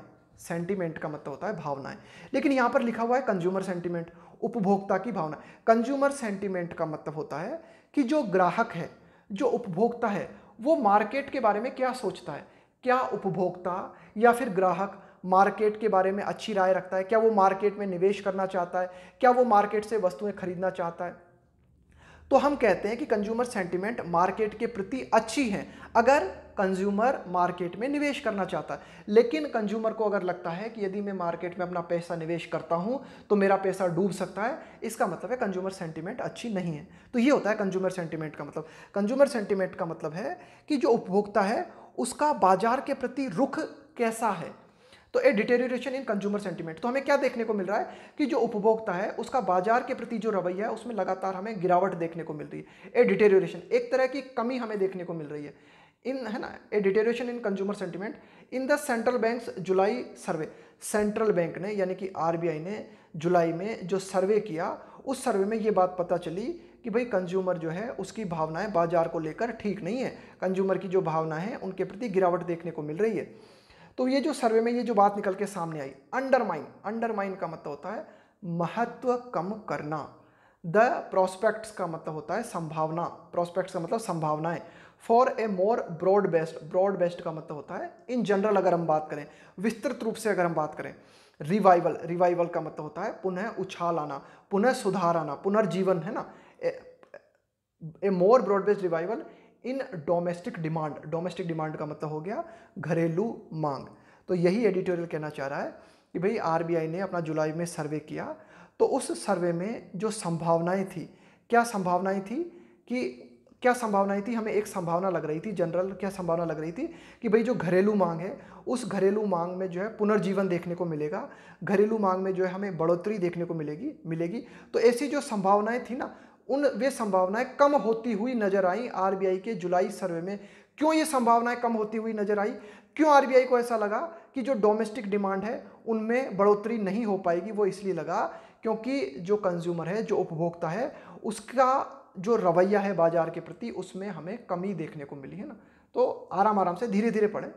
S1: सेंटीमेंट का मतलब होता है भावनाएं लेकिन यहाँ पर लिखा हुआ है कंज्यूमर सेंटीमेंट उपभोक्ता की भावना कंज्यूमर सेंटीमेंट का मतलब होता है कि जो ग्राहक है जो उपभोक्ता है वो मार्केट के बारे में क्या सोचता है क्या उपभोक्ता या फिर ग्राहक मार्केट के बारे में अच्छी राय रखता है क्या वो मार्केट में निवेश करना चाहता है क्या वो मार्केट से वस्तुएं खरीदना चाहता है तो हम कहते हैं कि कंज्यूमर सेंटिमेंट मार्केट के प्रति अच्छी है अगर कंज्यूमर मार्केट में निवेश करना चाहता है लेकिन कंज्यूमर को अगर लगता है कि यदि मैं मार्केट में अपना पैसा निवेश करता हूं तो मेरा पैसा डूब सकता है इसका मतलब है कंज्यूमर सेंटिमेंट अच्छी नहीं है तो ये होता है कंज्यूमर सेंटिमेंट का मतलब कंज्यूमर सेंटिमेंट का मतलब है कि जो उपभोक्ता है उसका बाजार के प्रति रुख कैसा है तो ए डिटेरेशन इन कंज्यूमर सेंटीमेंट तो हमें क्या देखने को मिल रहा है कि जो उपभोक्ता है उसका बाजार के प्रति जो रवैया है उसमें लगातार हमें गिरावट देखने को मिल रही है ए डिटेरेशन एक तरह की कमी हमें देखने को मिल रही है इन है ना a deterioration in consumer sentiment in the central bank's July survey central bank ने यानी कि आर ने जुलाई में जो सर्वे किया उस सर्वे में ये बात पता चली कि भाई कंज्यूमर जो है उसकी भावनाएं बाजार को लेकर ठीक नहीं है कंज्यूमर की जो भावना है उनके प्रति गिरावट देखने को मिल रही है तो ये जो सर्वे में ये जो बात निकल के सामने आई अंडरमाइन अंडरमाइन का मतलब होता है महत्व कम करना द प्रोस्पेक्ट्स का मतलब होता है संभावना प्रोस्पेक्ट्स का मतलब संभावनाएं for a more broad based broad based का मतलब होता है इन जनरल अगर हम बात करें विस्तृत रूप से अगर हम बात करें रिवाइवल रिवाइवल का मतलब होता है पुनः उछाल आना पुनः सुधार आना पुनर्जीवन है ना a more broad based revival in domestic demand domestic demand का मतलब हो गया घरेलू मांग तो यही एडिटोरियल कहना चाह रहा है कि भाई आरबीआई ने अपना जुलाई में सर्वे किया तो उस सर्वे में जो संभावनाएं थी क्या संभावनाएं थी कि क्या संभावनाएं थी हमें एक संभावना लग रही थी जनरल क्या संभावना लग रही थी कि भाई जो घरेलू मांग है उस घरेलू मांग में जो है पुनर्जीवन देखने को मिलेगा घरेलू मांग में जो है हमें बढ़ोतरी देखने को मिलेगी मिलेगी तो ऐसी जो संभावनाएं थी ना उन वे संभावनाएं कम होती हुई नजर आई आरबीआई के जुलाई सर्वे में क्यों ये संभावनाएं कम होती हुई नजर आई क्यों आरबीआई को ऐसा लगा कि जो डोमेस्टिक डिमांड है उनमें बढ़ोतरी नहीं हो पाएगी वो इसलिए लगा क्योंकि जो कंज्यूमर है जो उपभोक्ता है उसका जो रवैया है बाजार के प्रति उसमें हमें कमी देखने को मिली है ना तो आराम आराम से धीरे धीरे पढ़े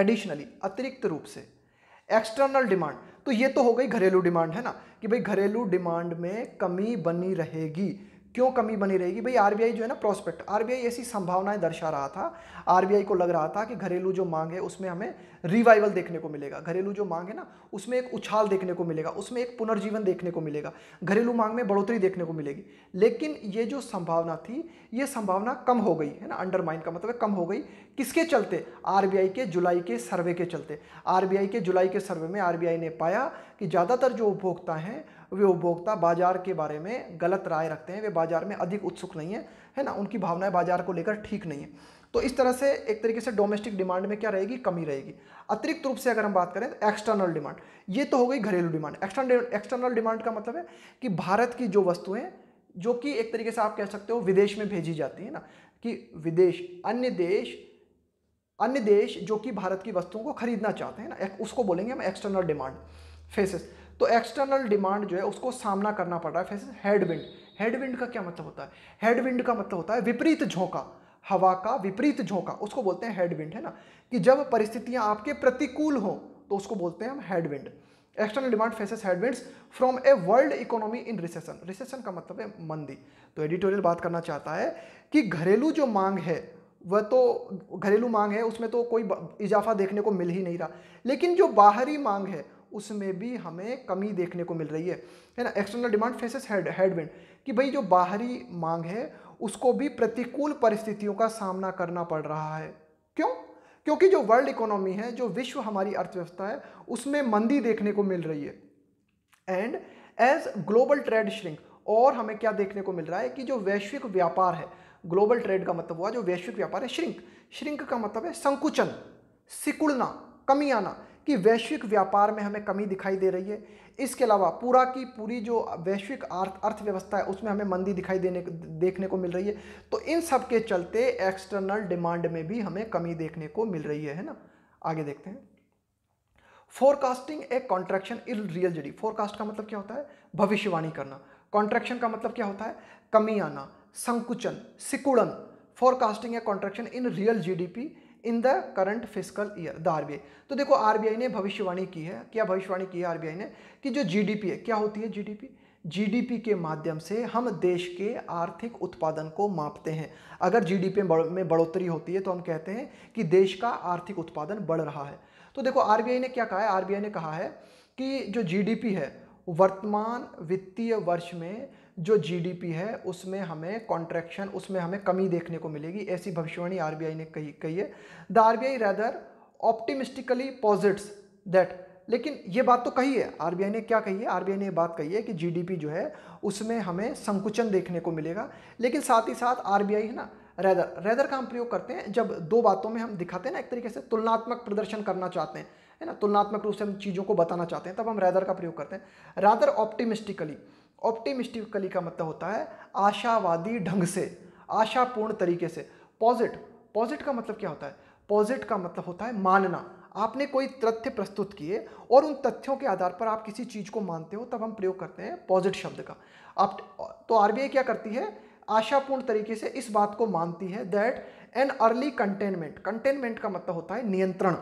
S1: एडिशनली अतिरिक्त रूप से एक्सटर्नल डिमांड तो ये तो हो गई घरेलू डिमांड है ना कि भाई घरेलू डिमांड में कमी बनी रहेगी क्यों कमी बनी रहेगी भाई आरबीआई जो है ना प्रोस्पेक्ट आरबीआई ऐसी संभावनाएं दर्शा रहा था आरबीआई को लग रहा था कि घरेलू जो मांग है उसमें हमें रिवाइवल देखने को मिलेगा घरेलू जो मांग है ना उसमें एक उछाल देखने को मिलेगा उसमें एक पुनर्जीवन देखने को मिलेगा घरेलू मांग में बढ़ोतरी देखने को मिलेगी लेकिन ये जो संभावना थी ये संभावना कम हो गई है ना अंडरमाइन का मतलब कम हो गई किसके चलते आर के जुलाई के सर्वे के चलते आर के जुलाई के सर्वे में आर ने पाया कि ज़्यादातर जो उपभोक्ता हैं वे उपभोक्ता बाजार के बारे में गलत राय रखते हैं वे बाजार में अधिक उत्सुक नहीं है है ना उनकी भावनाएं बाजार को लेकर ठीक नहीं है तो इस तरह से एक तरीके से डोमेस्टिक डिमांड में क्या रहेगी कमी रहेगी अतिरिक्त रूप से अगर हम बात करें तो एक्सटर्नल डिमांड ये तो हो गई घरेलू डिमांड एक्सटर्नल एक्सटर्नल डिमांड का मतलब है कि भारत की जो वस्तुएं जो कि एक तरीके से आप कह सकते हो विदेश में भेजी जाती है ना कि विदेश अन्य देश अन्य देश जो कि भारत की वस्तुओं को खरीदना चाहते हैं ना उसको बोलेंगे हम एक्सटर्नल डिमांड फेसेस तो एक्सटर्नल डिमांड जो है उसको सामना करना पड़ रहा है फेसेस हेडविंड हेडविंड का क्या मतलब होता है हेडविंड का मतलब होता है विपरीत झोंका हवा का विपरीत झोंका उसको बोलते हैं हेडविंड है ना कि जब परिस्थितियां आपके प्रतिकूल हों तो उसको बोलते हैं हम headwind external demand faces headwinds from a world economy in recession recession का मतलब है मंदी तो एडिटोरियल बात करना चाहता है कि घरेलू जो मांग है वह तो घरेलू मांग है उसमें तो कोई इजाफा देखने को मिल ही नहीं रहा लेकिन जो बाहरी मांग है उसमें भी हमें कमी देखने को मिल रही है है ना external demand faces head headwind कि भाई जो बाहरी मांग है उसको भी प्रतिकूल परिस्थितियों का सामना करना पड़ रहा है क्यों क्योंकि जो वर्ल्ड इकोनॉमी है जो विश्व हमारी अर्थव्यवस्था है उसमें मंदी देखने को मिल रही है and as global trade shrink और हमें क्या देखने को मिल रहा है कि जो वैश्विक व्यापार है ग्लोबल ट्रेड का मतलब हुआ जो वैश्विक व्यापार है श्रिंक श्रिंक का मतलब है संकुचन सिकुड़ना कमी आना कि वैश्विक व्यापार में हमें कमी दिखाई दे रही है इसके अलावा पूरा की पूरी जो वैश्विक अर्थ अर्थव्यवस्था है उसमें हमें मंदी दिखाई देने देखने को मिल रही है तो इन सब के चलते एक्सटर्नल डिमांड में भी हमें कमी देखने को मिल रही है है ना आगे देखते हैं forecasting a contraction in real GDP forecast का मतलब क्या होता है भविष्यवाणी करना कॉन्ट्रैक्शन का मतलब क्या होता है कमी आना संकुचन सिकुड़न forecasting a contraction in real GDP in the current fiscal year the R तो देखो आर ने भविष्यवाणी की है क्या भविष्यवाणी की है आर ने कि जो जी है क्या होती है जी जीडीपी के माध्यम से हम देश के आर्थिक उत्पादन को मापते हैं अगर जीडीपी में बढ़ोतरी होती है तो हम कहते हैं कि देश का आर्थिक उत्पादन बढ़ रहा है तो देखो आरबीआई ने क्या कहा है आरबीआई ने कहा है कि जो जीडीपी है वर्तमान वित्तीय वर्ष में जो जीडीपी है उसमें हमें कॉन्ट्रैक्शन उसमें हमें कमी देखने को मिलेगी ऐसी भविष्यवाणी आरबीआई ने कही कही है the RBI rather optimistically posits that लेकिन ये बात तो कही है आरबीआई ने क्या कही है आरबीआई ने ये बात कही है कि जीडीपी जो है उसमें हमें संकुचन देखने को मिलेगा लेकिन साथ ही साथ आरबीआई है ना रेदर रेदर का हम प्रयोग करते हैं जब दो बातों में हम दिखाते हैं ना एक तरीके से तुलनात्मक प्रदर्शन करना चाहते हैं है ना तुलनात्मक रूप से हम चीज़ों को बताना चाहते हैं तब हम रेदर का प्रयोग करते हैं रादर ऑप्टिमिस्टिकली ऑप्टिमिस्टिकली का मतलब होता है आशावादी ढंग से आशापूर्ण तरीके से पॉजिट पॉजिट का मतलब क्या होता है पॉजिट का मतलब होता है मानना आपने कोई तथ्य प्रस्तुत किए और उन तथ्यों के आधार पर आप किसी चीज़ को मानते हो तब हम प्रयोग करते हैं पॉजिट शब्द का आप तो आर क्या करती है आशापूर्ण तरीके से इस बात को मानती है that an early containment containment का मतलब होता है नियंत्रण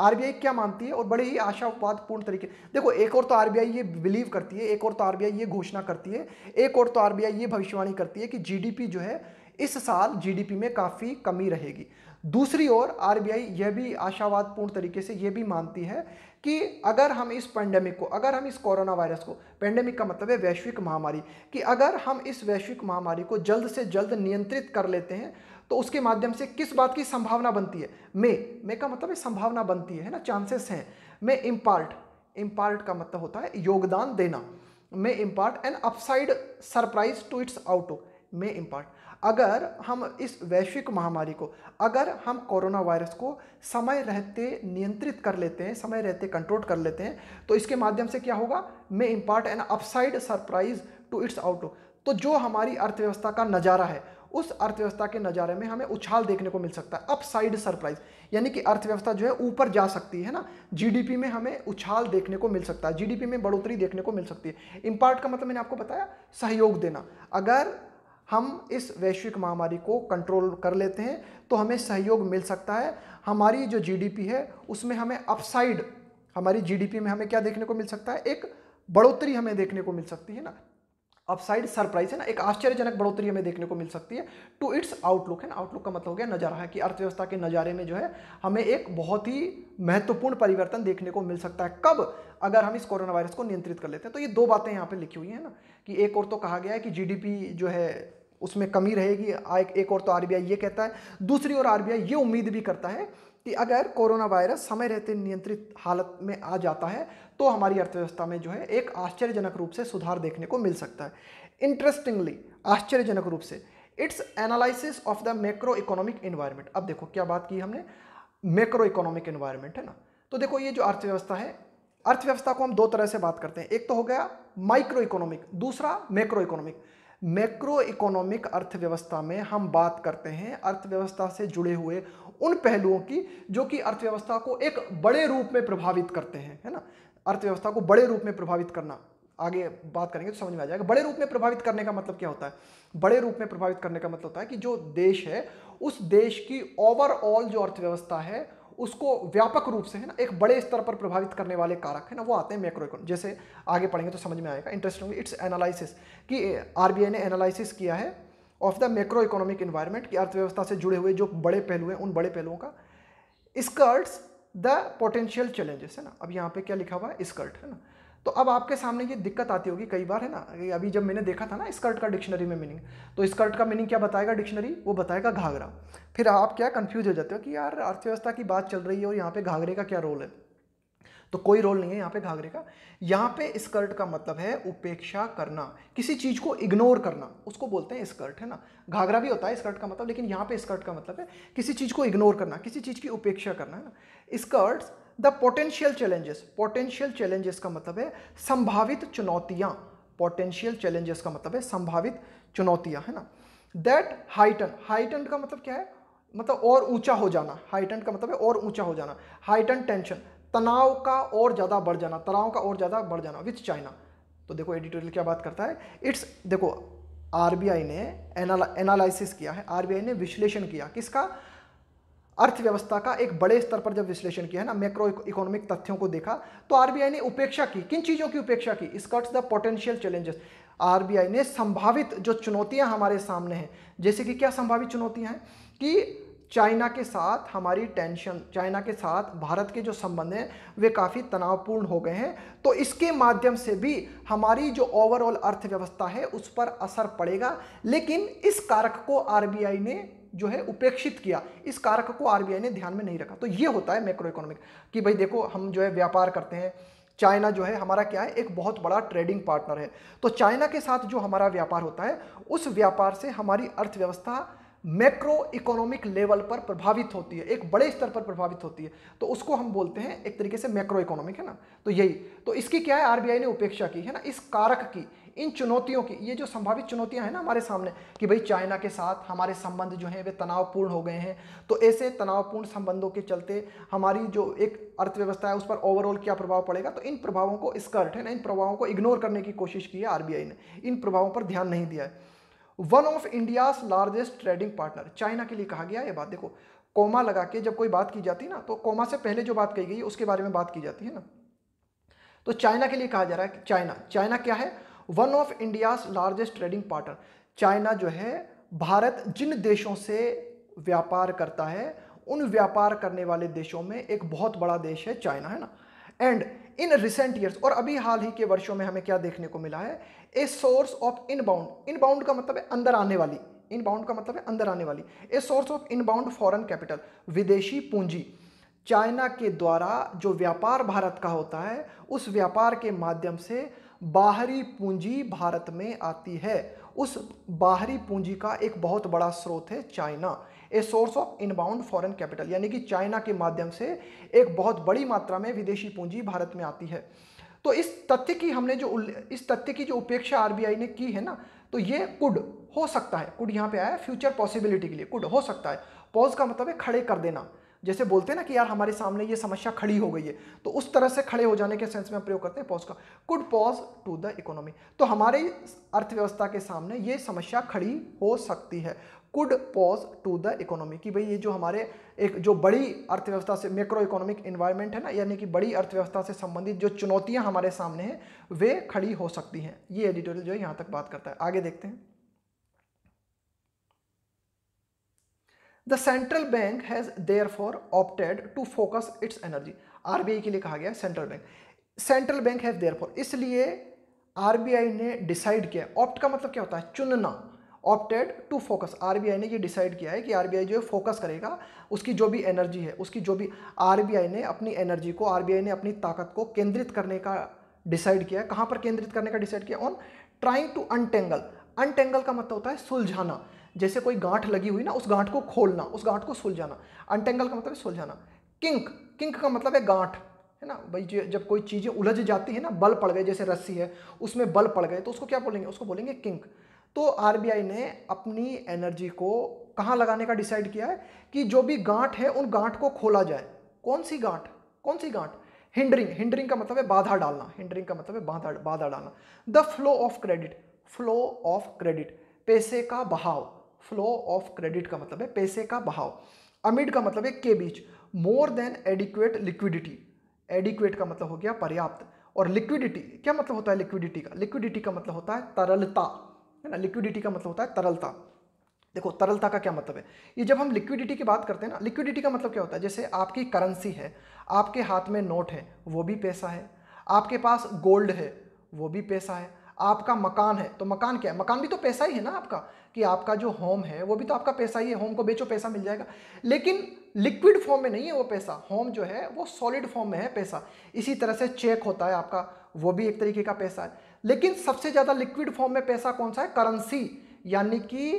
S1: आरबीआई क्या मानती है और बड़े ही आशावादपूर्ण तरीके देखो एक और तो आरबीआई ये बिलीव करती है एक और तो आरबीआई ये घोषणा करती है एक और तो आरबीआई ये भविष्यवाणी करती है कि जीडीपी जो है इस साल जीडीपी में काफ़ी कमी रहेगी दूसरी ओर आरबीआई यह भी आशावादपूर्ण तरीके से यह भी मानती है कि अगर हम इस पैंडेमिक को अगर हम इस कोरोना वायरस को पैंडेमिक का मतलब है वैश्विक महामारी कि अगर हम इस वैश्विक महामारी को जल्द से जल्द नियंत्रित कर लेते हैं तो उसके माध्यम से किस बात की संभावना बनती है मे मे का मतलब संभावना बनती है ना चांसेस हैं मे इम्पार्ट इम्पार्ट का मतलब होता है योगदान देना may impart an upside surprise to its आउटो मे इम्पार्ट अगर हम इस वैश्विक महामारी को अगर हम कोरोना वायरस को समय रहते नियंत्रित कर लेते हैं समय रहते कंट्रोल कर लेते हैं तो इसके माध्यम से क्या होगा may impart an upside surprise to its आउटो तो जो हमारी अर्थव्यवस्था का नज़ारा है उस अर्थव्यवस्था के नज़ारे में हमें उछाल देखने को मिल सकता है अपसाइड सरप्राइज यानी कि अर्थव्यवस्था जो है ऊपर जा सकती है ना जीडीपी में हमें उछाल देखने को मिल सकता है जीडीपी में बढ़ोतरी देखने को मिल सकती है इम्पार्ट का मतलब मैंने आपको बताया सहयोग देना अगर हम इस वैश्विक महामारी को कंट्रोल कर लेते हैं तो हमें सहयोग मिल सकता है हमारी जो जीडीपी है उसमें हमें अपसाइड हमारी जीडीपी में हमें क्या देखने को मिल सकता है एक बढ़ोतरी हमें देखने को मिल सकती है ना अपसाइड सरप्राइज है ना एक आश्चर्यजनक बढ़ोतरी हमें देखने को मिल सकती है टू इट्स आउटलुक है ना आउटलुक का मतलब हो गया नज़ारा है कि अर्थव्यवस्था के नज़ारे में जो है हमें एक बहुत ही महत्वपूर्ण परिवर्तन देखने को मिल सकता है कब अगर हम इस कोरोना वायरस को नियंत्रित कर लेते हैं तो ये दो बातें यहाँ पर लिखी हुई हैं ना कि एक और तो कहा गया है कि जी जो है उसमें कमी रहेगी एक और तो आर ये कहता है दूसरी ओर आर ये उम्मीद भी करता है कि अगर कोरोना वायरस समय रहते नियंत्रित हालत में आ जाता है तो हमारी अर्थव्यवस्था में जो है एक आश्चर्यजनक रूप से सुधार देखने को मिल सकता है इंटरेस्टिंगली आश्चर्यजनक रूप से its analysis of the macro economic environment अब देखो क्या बात की हमने मैक्रो इकोनॉमिक इन्वायरमेंट है ना तो देखो ये जो अर्थव्यवस्था है अर्थव्यवस्था को हम दो तरह से बात करते हैं एक तो हो गया माइक्रो इकोनॉमिक दूसरा मैक्रो इकोनॉमिक मैक्रो इकोनॉमिक अर्थव्यवस्था में हम बात करते हैं अर्थव्यवस्था से जुड़े हुए उन पहलुओं की जो कि अर्थव्यवस्था को एक बड़े रूप में प्रभावित करते हैं है ना अर्थव्यवस्था को बड़े रूप में प्रभावित करना आगे बात करेंगे तो समझ में आ जाएगा बड़े रूप में प्रभावित करने का मतलब क्या होता है बड़े रूप में प्रभावित करने का मतलब होता है कि जो देश है उस देश की ओवरऑल जो अर्थव्यवस्था है उसको व्यापक रूप से है ना एक बड़े स्तर पर प्रभावित करने वाले कारक है ना वो आते हैं मैक्रो इकोनॉमिक जैसे आगे पढ़ेंगे तो समझ में आएगा इंटरेस्टिंग इट्स एनालिसिस कि आरबीआई ने एनालिसिस किया है of the macro economic environment की अर्थव्यवस्था से जुड़े हुए जो बड़े पहलू हैं उन बड़े पहलुओं का स्कर्ट्स द पोटेंशियल चैलेंजेस है ना अब यहाँ पे क्या लिखा हुआ है स्कर्ट है ना तो अब आपके सामने ये दिक्कत आती होगी कई बार है ना अभी जब मैंने देखा था ना स्कर्ट का डिक्शनरी में मीनिंग तो स्कर्ट का मीनिंग क्या बताएगा डिक्शनरी वो बताएगा घाघरा फिर आप क्या कन्फ्यूज हो जाते हो कि यार अर्थव्यवस्था की बात चल रही है और यहाँ पे घाघरे का क्या रोल है तो कोई रोल नहीं है यहाँ पे घाघरे का यहाँ पे स्कर्ट का मतलब है उपेक्षा करना किसी चीज़ को इग्नोर करना उसको बोलते हैं स्कर्ट है ना घाघरा भी होता है स्कर्ट का मतलब लेकिन यहाँ पे स्कर्ट का मतलब है किसी चीज़ को इग्नोर करना किसी चीज़ की उपेक्षा करना है ना skirts the potential challenges potential challenges का मतलब है संभावित चुनौतियाँ पोटेंशियल चैलेंजेस का मतलब है संभावित चुनौतियाँ है ना दैट हाइटन हाइटन का मतलब क्या है मतलब और ऊंचा हो जाना हाइटन का मतलब है और ऊंचा हो जाना हाइटन टेंशन तनाव का और ज़्यादा बढ़ जाना तनाव का और ज़्यादा बढ़ जाना विथ चाइना तो देखो एडिटोरियल क्या बात करता है इट्स देखो आरबीआई ने एनालिसिस किया है आरबीआई ने विश्लेषण किया किसका अर्थव्यवस्था का एक बड़े स्तर पर जब विश्लेषण किया है ना मैक्रो इकोनॉमिक तथ्यों को देखा तो आरबीआई ने उपेक्षा की किन चीज़ों की उपेक्षा की skirts the potential challenges RBI ने संभावित जो चुनौतियां हमारे सामने हैं जैसे कि क्या संभावित चुनौतियां हैं कि चाइना के साथ हमारी टेंशन चाइना के साथ भारत के जो संबंध हैं वे काफ़ी तनावपूर्ण हो गए हैं तो इसके माध्यम से भी हमारी जो ओवरऑल अर्थव्यवस्था है उस पर असर पड़ेगा लेकिन इस कारक को आरबीआई ने जो है उपेक्षित किया इस कारक को आरबीआई ने ध्यान में नहीं रखा तो ये होता है मैक्रो इकोनॉमिक कि भाई देखो हम जो है व्यापार करते हैं चाइना जो है हमारा क्या है एक बहुत बड़ा ट्रेडिंग पार्टनर है तो चाइना के साथ जो हमारा व्यापार होता है उस व्यापार से हमारी अर्थव्यवस्था मैक्रो इकोनॉमिक लेवल पर प्रभावित होती है एक बड़े स्तर पर प्रभावित होती है तो उसको हम बोलते हैं एक तरीके से मैक्रो इकोनॉमिक है ना तो यही तो इसकी क्या है आरबीआई ने उपेक्षा की है ना इस कारक की इन चुनौतियों की ये जो संभावित चुनौतियां हैं ना हमारे सामने कि भाई चाइना के साथ हमारे संबंध जो हैं वे तनावपूर्ण हो गए हैं तो ऐसे तनावपूर्ण संबंधों के चलते हमारी जो एक अर्थव्यवस्था है उस पर ओवरऑल क्या प्रभाव पड़ेगा तो इन प्रभावों को स्कर्ट है ना इन प्रभावों को इग्नोर करने की कोशिश की है आर ने इन प्रभावों पर ध्यान नहीं दिया है one of India's largest trading partner China के लिए कहा गया ये बात देखो कोमा लगा के जब कोई बात की जाती है ना तो कोमा से पहले जो बात कही गई उसके बारे में बात की जाती है ना तो चाइना के लिए कहा जा रहा है चाइना चाइना क्या है one of India's largest trading partner China जो है भारत जिन देशों से व्यापार करता है उन व्यापार करने वाले देशों में एक बहुत बड़ा देश है चाइना है ना एंड इन रिसेंट ईयर्स और अभी हाल ही के वर्षों में हमें क्या देखने को मिला है a source of inbound inbound का मतलब है अंदर आने वाली इनबाउंड का मतलब है अंदर आने वाली a source of inbound foreign capital विदेशी पूंजी चाइना के द्वारा जो व्यापार भारत का होता है उस व्यापार के माध्यम से बाहरी पूंजी भारत में आती है उस बाहरी पूंजी का एक बहुत बड़ा स्रोत है China a source of inbound foreign capital यानी कि चाइना के माध्यम से एक बहुत बड़ी मात्रा में विदेशी पूंजी भारत में आती है तो इस तथ्य की हमने जो इस तथ्य की जो उपेक्षा आरबीआई ने की है ना तो ये कुड हो सकता है कुड यहाँ पे आया फ्यूचर पॉसिबिलिटी के लिए कुड हो सकता है पॉज का मतलब है खड़े कर देना जैसे बोलते हैं ना कि यार हमारे सामने ये समस्या खड़ी हो गई है तो उस तरह से खड़े हो जाने के सेंस में हम प्रयोग करते हैं पॉज का could pose to the economy तो हमारे अर्थव्यवस्था के सामने ये समस्या खड़ी हो सकती है could pose to the economy कि भाई ये जो हमारे एक जो बड़ी अर्थव्यवस्था से मैक्रो इकोनॉमिक इन्वायरमेंट है ना यानी कि बड़ी अर्थव्यवस्था से संबंधित जो चुनौतियाँ हमारे सामने हैं वे खड़ी हो सकती हैं ये एडिटोरियल जो है यहाँ तक बात करता है आगे देखते हैं the central bank has therefore opted to focus its energy RBI के लिए कहा गया central bank central bank has therefore इसलिए आरबीआई ने डिसाइड किया ऑप्ट का मतलब क्या होता है चुनना ऑप्टेड टू फोकस आरबीआई ने ये डिसाइड किया है कि आरबीआई जो है फोकस करेगा उसकी जो भी एनर्जी है उसकी जो भी आरबीआई ने अपनी एनर्जी को आरबीआई ने अपनी ताकत को केंद्रित करने का डिसाइड किया है कहाँ पर केंद्रित करने का डिसाइड किया on trying to untangle untangle का मतलब होता है सुलझाना जैसे कोई गांठ लगी हुई ना उस गांठ को खोलना उस गांठ को सुलझाना अनटेंगल का मतलब है सुलझाना किंक किंक का मतलब है गांठ है ना भाई जब कोई चीज़ें उलझ जाती है ना बल पड़ गए जैसे रस्सी है उसमें बल पड़ गए तो उसको क्या बोलेंगे उसको बोलेंगे किंक तो आर ने अपनी एनर्जी को कहाँ लगाने का डिसाइड किया है कि जो भी गांठ है उन गांठ को खोला जाए कौन सी गांठ कौन सी गांठ हिंडरिंग हिंडरिंग का मतलब है बाधा डालना हिंडरिंग का मतलब है बाधा बाधा डालना the flow of credit flow of credit पैसे का बहाव फ्लो ऑफ क्रेडिट का मतलब है पैसे का बहाव अमिड का मतलब है के बीच more than adequate liquidity adequate का मतलब हो गया पर्याप्त और लिक्विडिटी क्या मतलब होता है लिक्विडिटी का लिक्विडिटी का मतलब होता है तरलता है ना लिक्विडिटी का मतलब होता है तरलता देखो तरलता का क्या मतलब है ये जब हम लिक्विडिटी की बात करते हैं ना लिक्विडिटी का मतलब क्या होता है जैसे आपकी करेंसी है आपके हाथ में नोट है वो भी पैसा है आपके पास गोल्ड है वो भी पैसा है आपका मकान है तो मकान क्या है मकान भी तो पैसा ही है ना आपका कि आपका जो होम है वो भी तो आपका पैसा ही है होम को बेचो पैसा मिल जाएगा लेकिन लिक्विड फॉर्म में नहीं है वो पैसा होम जो है वो सॉलिड फॉर्म में है पैसा इसी तरह से चेक होता है आपका वो भी एक तरीके का पैसा है लेकिन सबसे ज़्यादा लिक्विड फॉर्म में पैसा कौन सा है करंसी यानी कि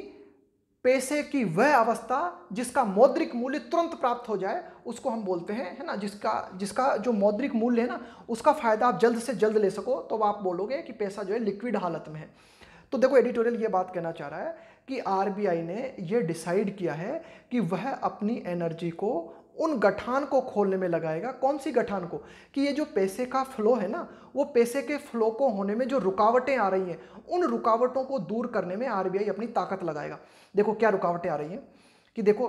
S1: पैसे की वह अवस्था जिसका मौद्रिक मूल्य तुरंत प्राप्त हो जाए उसको हम बोलते हैं है ना जिसका जिसका जो मौद्रिक मूल्य है ना उसका फ़ायदा आप जल्द से जल्द ले सको तो आप बोलोगे कि पैसा जो है लिक्विड हालत में है तो देखो एडिटोरियल ये बात कहना चाह रहा है कि आर ने ये डिसाइड किया है कि वह अपनी एनर्जी को उन गठान को खोलने में लगाएगा कौन सी गठान को कि ये जो पैसे का फ्लो है ना वो पैसे के फ्लो को होने में जो रुकावटें आ रही हैं उन रुकावटों को दूर करने में आर अपनी ताकत लगाएगा देखो क्या रुकावटें आ रही हैं कि देखो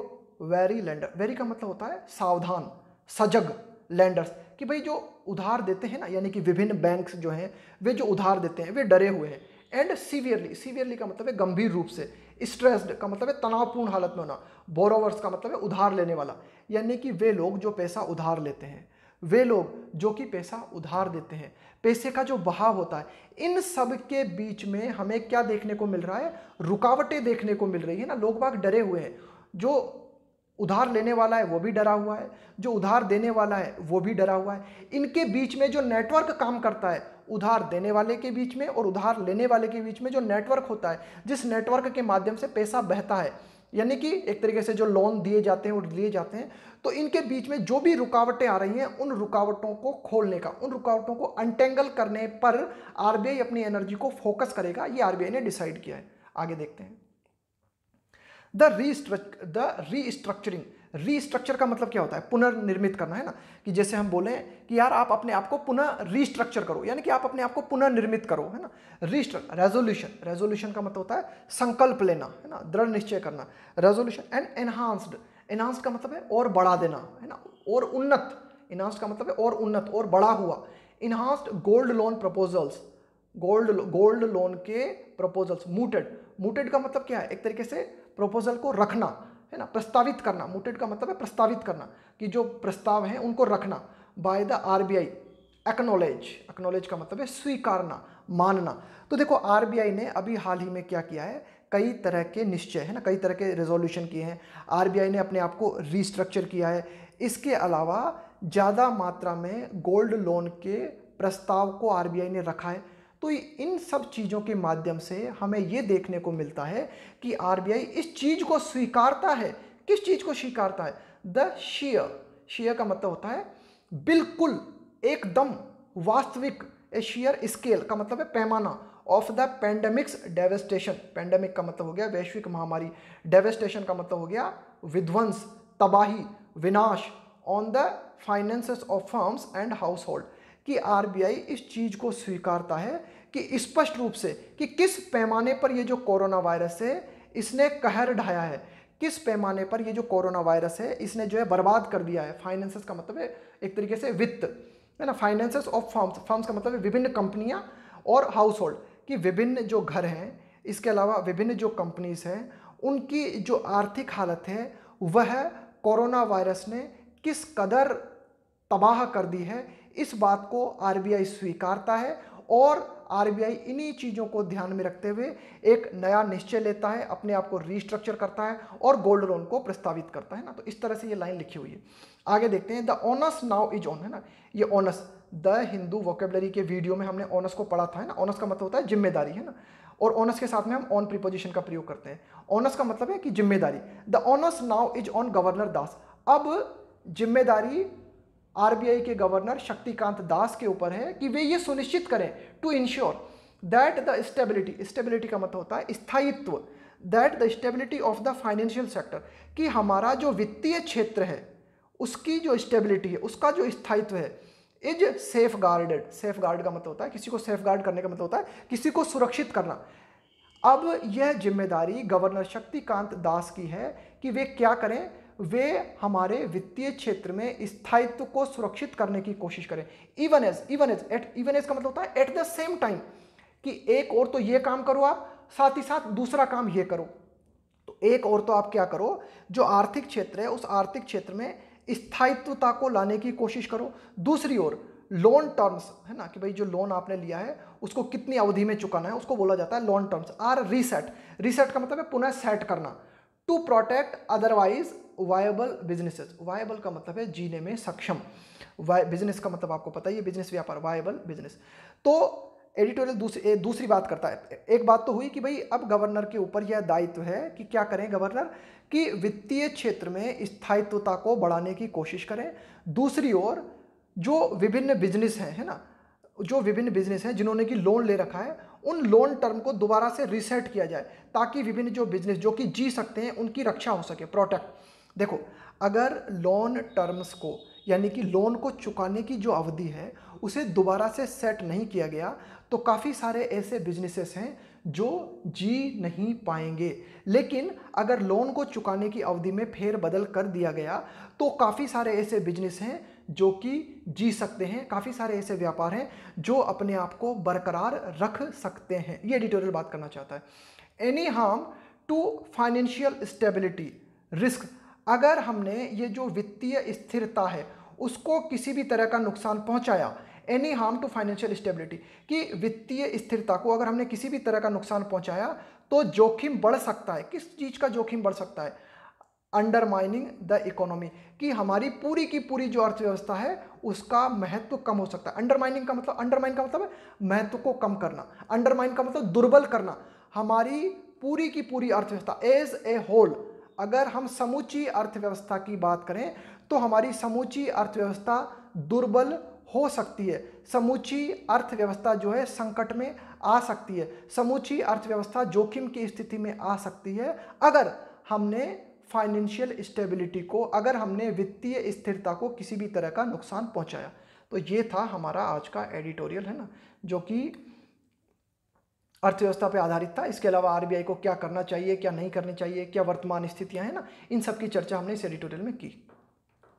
S1: वेरी लैंडर वेरी का मतलब होता है सावधान सजग लैंडर्स कि भाई जो उधार देते हैं ना यानी कि विभिन्न बैंक्स जो हैं वे जो उधार देते हैं वे डरे हुए हैं एंड सीवियरली सीवियरली का मतलब है गंभीर रूप से स्ट्रेस्ड का मतलब है तनावपूर्ण हालत में होना बोरोवर्स का मतलब है उधार लेने वाला यानी कि वे लोग जो पैसा उधार लेते हैं वे लोग जो कि पैसा उधार देते हैं पैसे का जो बहाव होता है इन सब के बीच में हमें क्या देखने को मिल रहा है रुकावटें देखने को मिल रही है ना लोग बाग डरे हुए हैं जो उधार लेने वाला है वो भी डरा हुआ है जो उधार देने वाला है वो भी डरा हुआ है इनके बीच में जो नेटवर्क काम करता है उधार देने वाले के बीच में और उधार लेने वाले के बीच में जो नेटवर्क होता है जिस नेटवर्क के माध्यम से पैसा बहता है यानी कि एक तरीके से जो लोन दिए जाते हैं और लिए जाते हैं तो इनके बीच में जो भी रुकावटें आ रही हैं उन रुकावटों को खोलने का उन रुकावटों को अनटेंगल करने पर आरबीआई अपनी एनर्जी को फोकस करेगा ये आरबीआई ने डिसाइड किया है आगे देखते हैं the restruct the restructuring restructure का मतलब क्या होता है पुनर्निर्मित करना है ना कि जैसे हम बोले कि यार आप अपने आप को पुनः रीस्ट्रक्चर करो यानी कि आप अपने आप को पुनर्निर्मित करो है ना रीस्ट्रक रेजोल्यूशन रेजोल्यूशन का मतलब होता है संकल्प लेना है ना दृढ़ निश्चय करना रेजोल्यूशन एंड एनहांस्ड एनहांस का मतलब है और बढ़ा देना है ना और उन्नत इनहांस्ड का मतलब है और उन्नत और बढ़ा हुआ enhanced gold loan proposals gold gold loan के प्रपोजल्स मूटेड मूटेड का मतलब क्या है एक तरीके से प्रपोजल को रखना है ना प्रस्तावित करना मोटेड का मतलब है प्रस्तावित करना कि जो प्रस्ताव हैं उनको रखना by the RBI acknowledge acknowledge का मतलब है स्वीकारना मानना तो देखो आरबीआई ने अभी हाल ही में क्या किया है कई तरह के निश्चय है ना कई तरह के रेजोल्यूशन किए हैं आरबीआई ने अपने आप को रिस्ट्रक्चर किया है इसके अलावा ज़्यादा मात्रा में गोल्ड लोन के प्रस्ताव को आरबीआई ने रखा है तो इन सब चीज़ों के माध्यम से हमें ये देखने को मिलता है कि आर इस चीज़ को स्वीकारता है किस चीज़ को स्वीकारता है द शेयर शेयर का मतलब होता है बिल्कुल एकदम वास्तविक ए शेयर स्केल का मतलब है पैमाना of the pandemic's devastation pandemic का मतलब हो गया वैश्विक महामारी डेवेस्टेशन का मतलब हो गया विध्वंस तबाही विनाश on the finances of firms and household कि आरबीआई इस चीज़ को स्वीकारता है कि स्पष्ट रूप से कि किस पैमाने पर ये जो कोरोना वायरस है इसने कहर ढाया है किस पैमाने पर ये जो कोरोना वायरस है इसने जो है बर्बाद कर दिया है फाइनेंसेस का मतलब है एक तरीके से वित्त है ना फाइनेंसेस ऑफ फर्म्स फर्म्स का मतलब है विभिन्न कंपनियां और हाउस होल्ड कि विभिन्न जो घर हैं इसके अलावा विभिन्न जो कंपनीज हैं उनकी जो आर्थिक हालत है वह कोरोना वायरस ने किस कदर तबाह कर दी है इस बात को आरबीआई स्वीकारता है और आरबीआई इन्हीं चीज़ों को ध्यान में रखते हुए एक नया निश्चय लेता है अपने आप को रिस्ट्रक्चर करता है और गोल्ड लोन को प्रस्तावित करता है ना तो इस तरह से ये लाइन लिखी हुई है आगे देखते हैं the onus now is on है ना ये ऑनस द हिंदू वोकेबलरी के वीडियो में हमने ऑनस को पढ़ा था है ना ऑनस का मतलब होता है जिम्मेदारी है ना और ऑनस के साथ में हम ऑन प्रीपोजिशन का प्रयोग करते हैं ऑनस का मतलब है कि जिम्मेदारी the onus now is on governor Das अब जिम्मेदारी आरबीआई के गवर्नर शक्तिकांत दास के ऊपर है कि वे ये सुनिश्चित करें to ensure that the stability stability का मतलब होता है स्थायित्व that the stability of the financial sector कि हमारा जो वित्तीय क्षेत्र है उसकी जो स्टेबिलिटी है उसका जो स्थायित्व है is safeguarded safeguard का मतलब होता है किसी को सेफ गार्ड करने का मतलब होता है किसी को सुरक्षित करना अब यह जिम्मेदारी गवर्नर शक्तिकांत दास की है कि वे क्या करें वे हमारे वित्तीय क्षेत्र में स्थायित्व को सुरक्षित करने की कोशिश करें even as even as at even as का मतलब होता है एट द सेम टाइम कि एक और तो ये काम करो आप साथ ही साथ दूसरा काम ये करो तो एक और तो आप क्या करो जो आर्थिक क्षेत्र है उस आर्थिक क्षेत्र में स्थायित्वता को लाने की कोशिश करो दूसरी ओर लोन टर्म्स है ना कि भाई जो लोन आपने लिया है उसको कितनी अवधि में चुकाना है उसको बोला जाता है loan terms are reset reset का मतलब है पुनः सेट करना to protect otherwise viable businesses viable का मतलब है जीने में सक्षम बिजनेस का मतलब आपको पता ही है बिजनेस व्यापार वायबल बिजनेस तो एडिटोरियल दूसरी दूसरी बात करता है एक बात तो हुई कि भाई अब गवर्नर के ऊपर यह दायित्व है कि क्या करें गवर्नर कि वित्तीय क्षेत्र में स्थायित्वता को बढ़ाने की कोशिश करें दूसरी ओर जो विभिन्न बिजनेस हैं है ना जो विभिन्न बिजनेस हैं जिन्होंने कि लोन ले रखा है उन लोन टर्म को दोबारा से रिसेट किया जाए ताकि विभिन्न जो बिजनेस जो कि जी सकते हैं उनकी रक्षा हो सके प्रोटेक्ट देखो अगर लोन टर्म्स को यानी कि लोन को चुकाने की जो अवधि है उसे दोबारा से सेट नहीं किया गया तो काफ़ी सारे ऐसे बिजनेसेस हैं जो जी नहीं पाएंगे लेकिन अगर लोन को चुकाने की अवधि में फेरबदल कर दिया गया तो काफ़ी सारे ऐसे बिजनेस हैं जो कि जी सकते हैं काफ़ी सारे ऐसे व्यापार हैं जो अपने आप को बरकरार रख सकते हैं ये एडिटोरियल बात करना चाहता है any harm to financial stability risk अगर हमने ये जो वित्तीय स्थिरता है उसको किसी भी तरह का नुकसान पहुंचाया any harm to financial stability कि वित्तीय स्थिरता को अगर हमने किसी भी तरह का नुकसान पहुंचाया तो जोखिम बढ़ सकता है किस चीज़ का जोखिम बढ़ सकता है अंडरमाइनिंग द इकोनॉमी कि हमारी पूरी की पूरी जो अर्थव्यवस्था है उसका महत्व कम हो सकता है अंडरमाइनिंग का मतलब अंडरमाइन का मतलब है महत्व को कम करना अंडरमाइन का मतलब दुर्बल करना हमारी पूरी की पूरी अर्थव्यवस्था एज ए होल अगर हम समूची अर्थव्यवस्था की बात करें तो हमारी समूची अर्थव्यवस्था दुर्बल हो सकती है समूची अर्थव्यवस्था जो है संकट में आ सकती है समूची अर्थव्यवस्था जोखिम की स्थिति में आ सकती है अगर हमने फाइनेंशियल स्टेबिलिटी को अगर हमने वित्तीय स्थिरता को किसी भी तरह का नुकसान पहुंचाया तो ये था हमारा आज का एडिटोरियल है ना जो कि अर्थव्यवस्था पर आधारित था इसके अलावा आरबीआई को क्या करना चाहिए क्या नहीं करनी चाहिए क्या वर्तमान स्थितियाँ हैं ना इन सब की चर्चा हमने इस एडिटोरियल में की